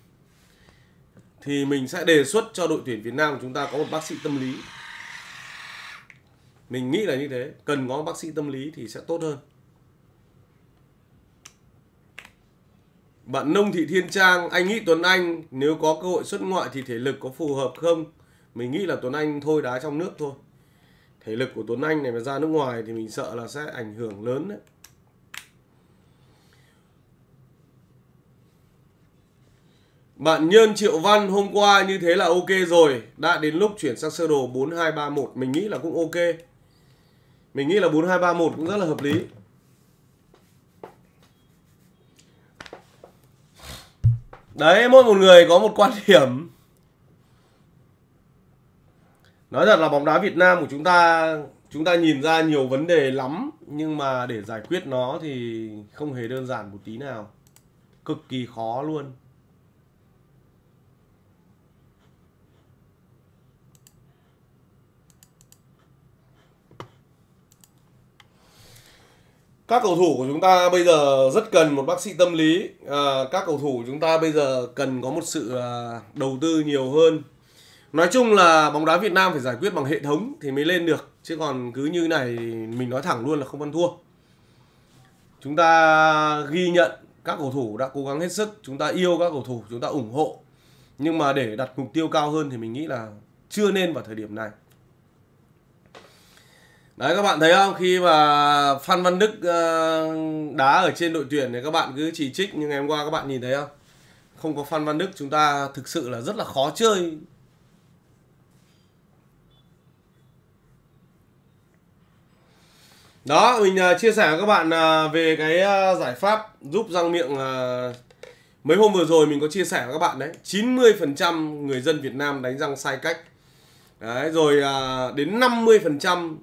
thì mình sẽ đề xuất cho đội tuyển Việt Nam của chúng ta có một bác sĩ tâm lý. Mình nghĩ là như thế, cần có bác sĩ tâm lý thì sẽ tốt hơn. Bạn Nông Thị Thiên Trang, anh nghĩ Tuấn Anh nếu có cơ hội xuất ngoại thì thể lực có phù hợp không? Mình nghĩ là Tuấn Anh thôi đá trong nước thôi. Thể lực của Tuấn Anh này mà ra nước ngoài thì mình sợ là sẽ ảnh hưởng lớn đấy. Bạn Nhân Triệu Văn hôm qua như thế là ok rồi. Đã đến lúc chuyển sang sơ đồ 4231. Mình nghĩ là cũng ok. Mình nghĩ là 4231 cũng rất là hợp lý. Đấy, mỗi một người có một quan điểm. Nói thật là bóng đá Việt Nam của chúng ta chúng ta nhìn ra nhiều vấn đề lắm nhưng mà để giải quyết nó thì không hề đơn giản một tí nào. Cực kỳ khó luôn. các cầu thủ của chúng ta bây giờ rất cần một bác sĩ tâm lý à, các cầu thủ của chúng ta bây giờ cần có một sự à, đầu tư nhiều hơn nói chung là bóng đá việt nam phải giải quyết bằng hệ thống thì mới lên được chứ còn cứ như này mình nói thẳng luôn là không ăn thua chúng ta ghi nhận các cầu thủ đã cố gắng hết sức chúng ta yêu các cầu thủ chúng ta ủng hộ nhưng mà để đặt mục tiêu cao hơn thì mình nghĩ là chưa nên vào thời điểm này Đấy các bạn thấy không khi mà Phan Văn Đức ờ, đá ở trên đội tuyển thì các bạn cứ chỉ trích nhưng ngày hôm qua các bạn nhìn thấy không không có Phan Văn Đức chúng ta thực sự là rất là khó chơi đó mình ờ, chia sẻ với các bạn ờ, về cái giải pháp giúp răng miệng mấy hôm vừa rồi mình có chia sẻ với các bạn đấy 90% người dân Việt Nam đánh răng sai cách Đấy, rồi à, đến 50%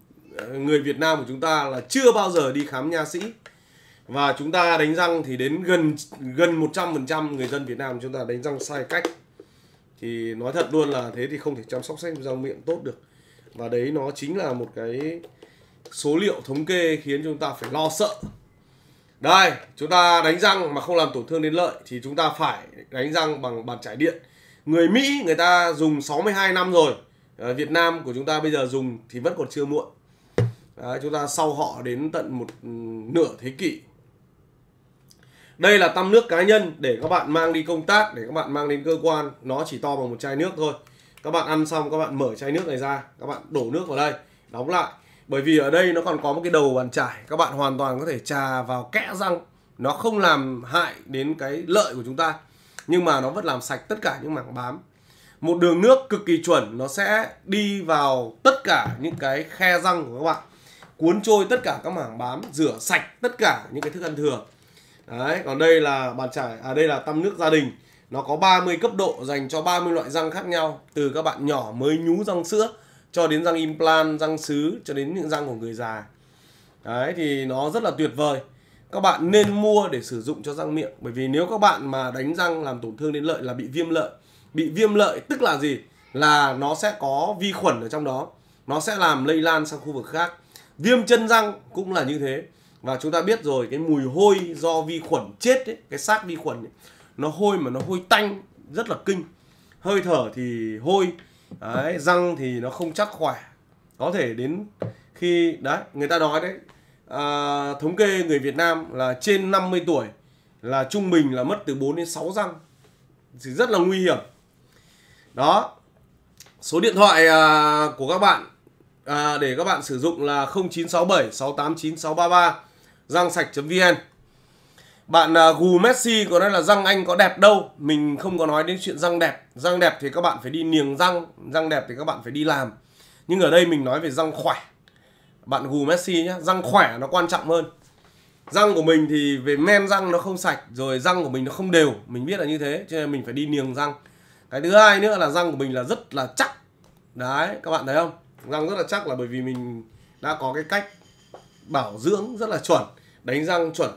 người Việt Nam của chúng ta là chưa bao giờ đi khám nha sĩ và chúng ta đánh răng thì đến gần gần 100% người dân Việt Nam chúng ta đánh răng sai cách thì nói thật luôn là thế thì không thể chăm sóc sách răng miệng tốt được và đấy nó chính là một cái số liệu thống kê khiến chúng ta phải lo sợ đây chúng ta đánh răng mà không làm tổn thương đến lợi thì chúng ta phải đánh răng bằng bàn chải điện người Mỹ người ta dùng 62 năm rồi ờ, Việt Nam của chúng ta bây giờ dùng thì vẫn còn chưa muộn Đấy, chúng ta sau họ đến tận một ừ, nửa thế kỷ đây là tăm nước cá nhân để các bạn mang đi công tác để các bạn mang đến cơ quan nó chỉ to bằng một chai nước thôi các bạn ăn xong các bạn mở chai nước này ra các bạn đổ nước vào đây đóng lại bởi vì ở đây nó còn có một cái đầu bàn chải các bạn hoàn toàn có thể trà vào kẽ răng nó không làm hại đến cái lợi của chúng ta nhưng mà nó vẫn làm sạch tất cả những mảng bám một đường nước cực kỳ chuẩn nó sẽ đi vào tất cả những cái khe răng của các bạn cuốn trôi tất cả các mảng bám rửa sạch tất cả những cái thức ăn thừa đấy còn đây là bàn chải à đây là tăm nước gia đình nó có 30 cấp độ dành cho 30 loại răng khác nhau từ các bạn nhỏ mới nhú răng sữa cho đến răng implant răng sứ cho đến những răng của người già đấy thì nó rất là tuyệt vời các bạn nên mua để sử dụng cho răng miệng bởi vì nếu các bạn mà đánh răng làm tổn thương đến lợi là bị viêm lợi bị viêm lợi tức là gì là nó sẽ có vi khuẩn ở trong đó nó sẽ làm lây lan sang khu vực khác viêm chân răng cũng là như thế và chúng ta biết rồi cái mùi hôi do vi khuẩn chết ấy, cái xác vi khuẩn ấy, nó hôi mà nó hôi tanh rất là kinh hơi thở thì hôi đấy, răng thì nó không chắc khỏe có thể đến khi đấy người ta nói đấy à, thống kê người Việt Nam là trên 50 tuổi là trung bình là mất từ 4 đến 6 răng thì rất là nguy hiểm đó số điện thoại à, của các bạn à, để các bạn sử dụng là 0967 689 633 răng sạch.vn bạn à, Gù Messi có nói là răng anh có đẹp đâu Mình không có nói đến chuyện răng đẹp Răng đẹp thì các bạn phải đi niềng răng Răng đẹp thì các bạn phải đi làm Nhưng ở đây mình nói về răng khỏe Bạn Gù Messi nhé Răng khỏe nó quan trọng hơn Răng của mình thì về men răng nó không sạch Rồi răng của mình nó không đều Mình biết là như thế cho nên mình phải đi niềng răng Cái thứ hai nữa là răng của mình là rất là chắc Đấy các bạn thấy không răng rất là chắc là bởi vì mình đã có cái cách bảo dưỡng rất là chuẩn đánh răng chuẩn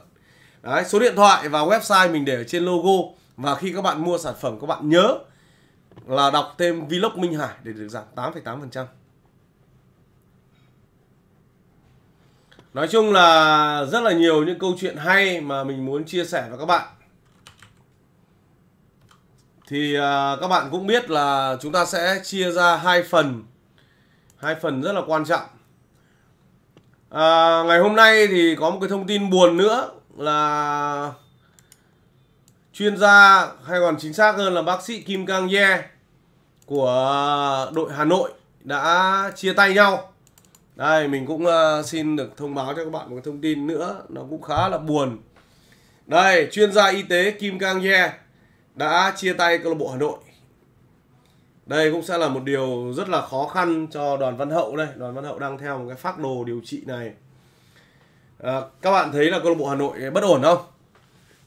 Đấy, số điện thoại và website mình để ở trên logo và khi các bạn mua sản phẩm các bạn nhớ là đọc thêm vlog Minh Hải để được giảm 8,8%. Nói chung là rất là nhiều những câu chuyện hay mà mình muốn chia sẻ với các bạn. Thì à, các bạn cũng biết là chúng ta sẽ chia ra hai phần hai phần rất là quan trọng à, ngày hôm nay thì có một cái thông tin buồn nữa là chuyên gia hay còn chính xác hơn là bác sĩ Kim Kang Ye của đội Hà Nội đã chia tay nhau đây mình cũng ờ, xin được thông báo cho các bạn một thông tin nữa nó cũng khá là buồn đây chuyên gia y tế Kim Kang Ye đã chia tay câu lạc bộ Hà Nội đây cũng sẽ là một điều rất là khó khăn cho đoàn văn hậu đây đoàn văn hậu đang theo một cái phác đồ điều trị này à, các bạn thấy là câu lạc bộ hà nội bất ổn không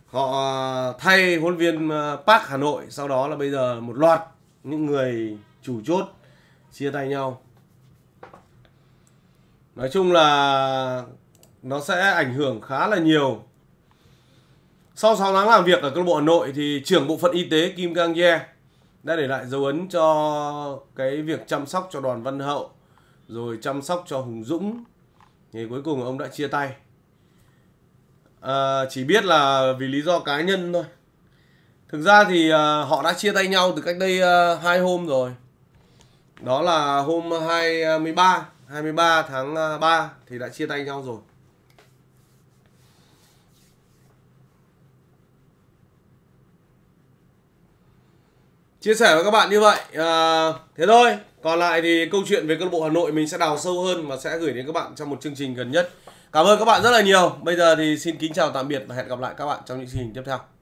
họ thay huấn viên à, park hà nội sau đó là bây giờ một loạt những người chủ chốt chia tay nhau nói chung là nó sẽ ảnh hưởng khá là nhiều sau 6 tháng làm việc ở câu lạc bộ Hà Nội thì trưởng bộ phận y tế Kim Gang Ye đã để lại dấu ấn cho cái việc chăm sóc cho đoàn Văn Hậu rồi chăm sóc cho Hùng Dũng thì cuối cùng ông đã chia tay à, chỉ biết là vì lý do cá nhân thôi thực ra thì à, họ đã chia tay nhau từ cách đây à, hai hôm rồi đó là hôm 23 23 à, tháng 3 à, thì đã chia tay nhau rồi chia sẻ với các bạn như vậy à, thế thôi còn lại thì câu chuyện về câu lạc bộ hà nội mình sẽ đào sâu hơn và sẽ gửi đến các bạn trong một chương trình gần nhất cảm ơn các bạn rất là nhiều bây giờ thì xin kính chào tạm biệt và hẹn gặp lại các bạn trong những chương trình tiếp theo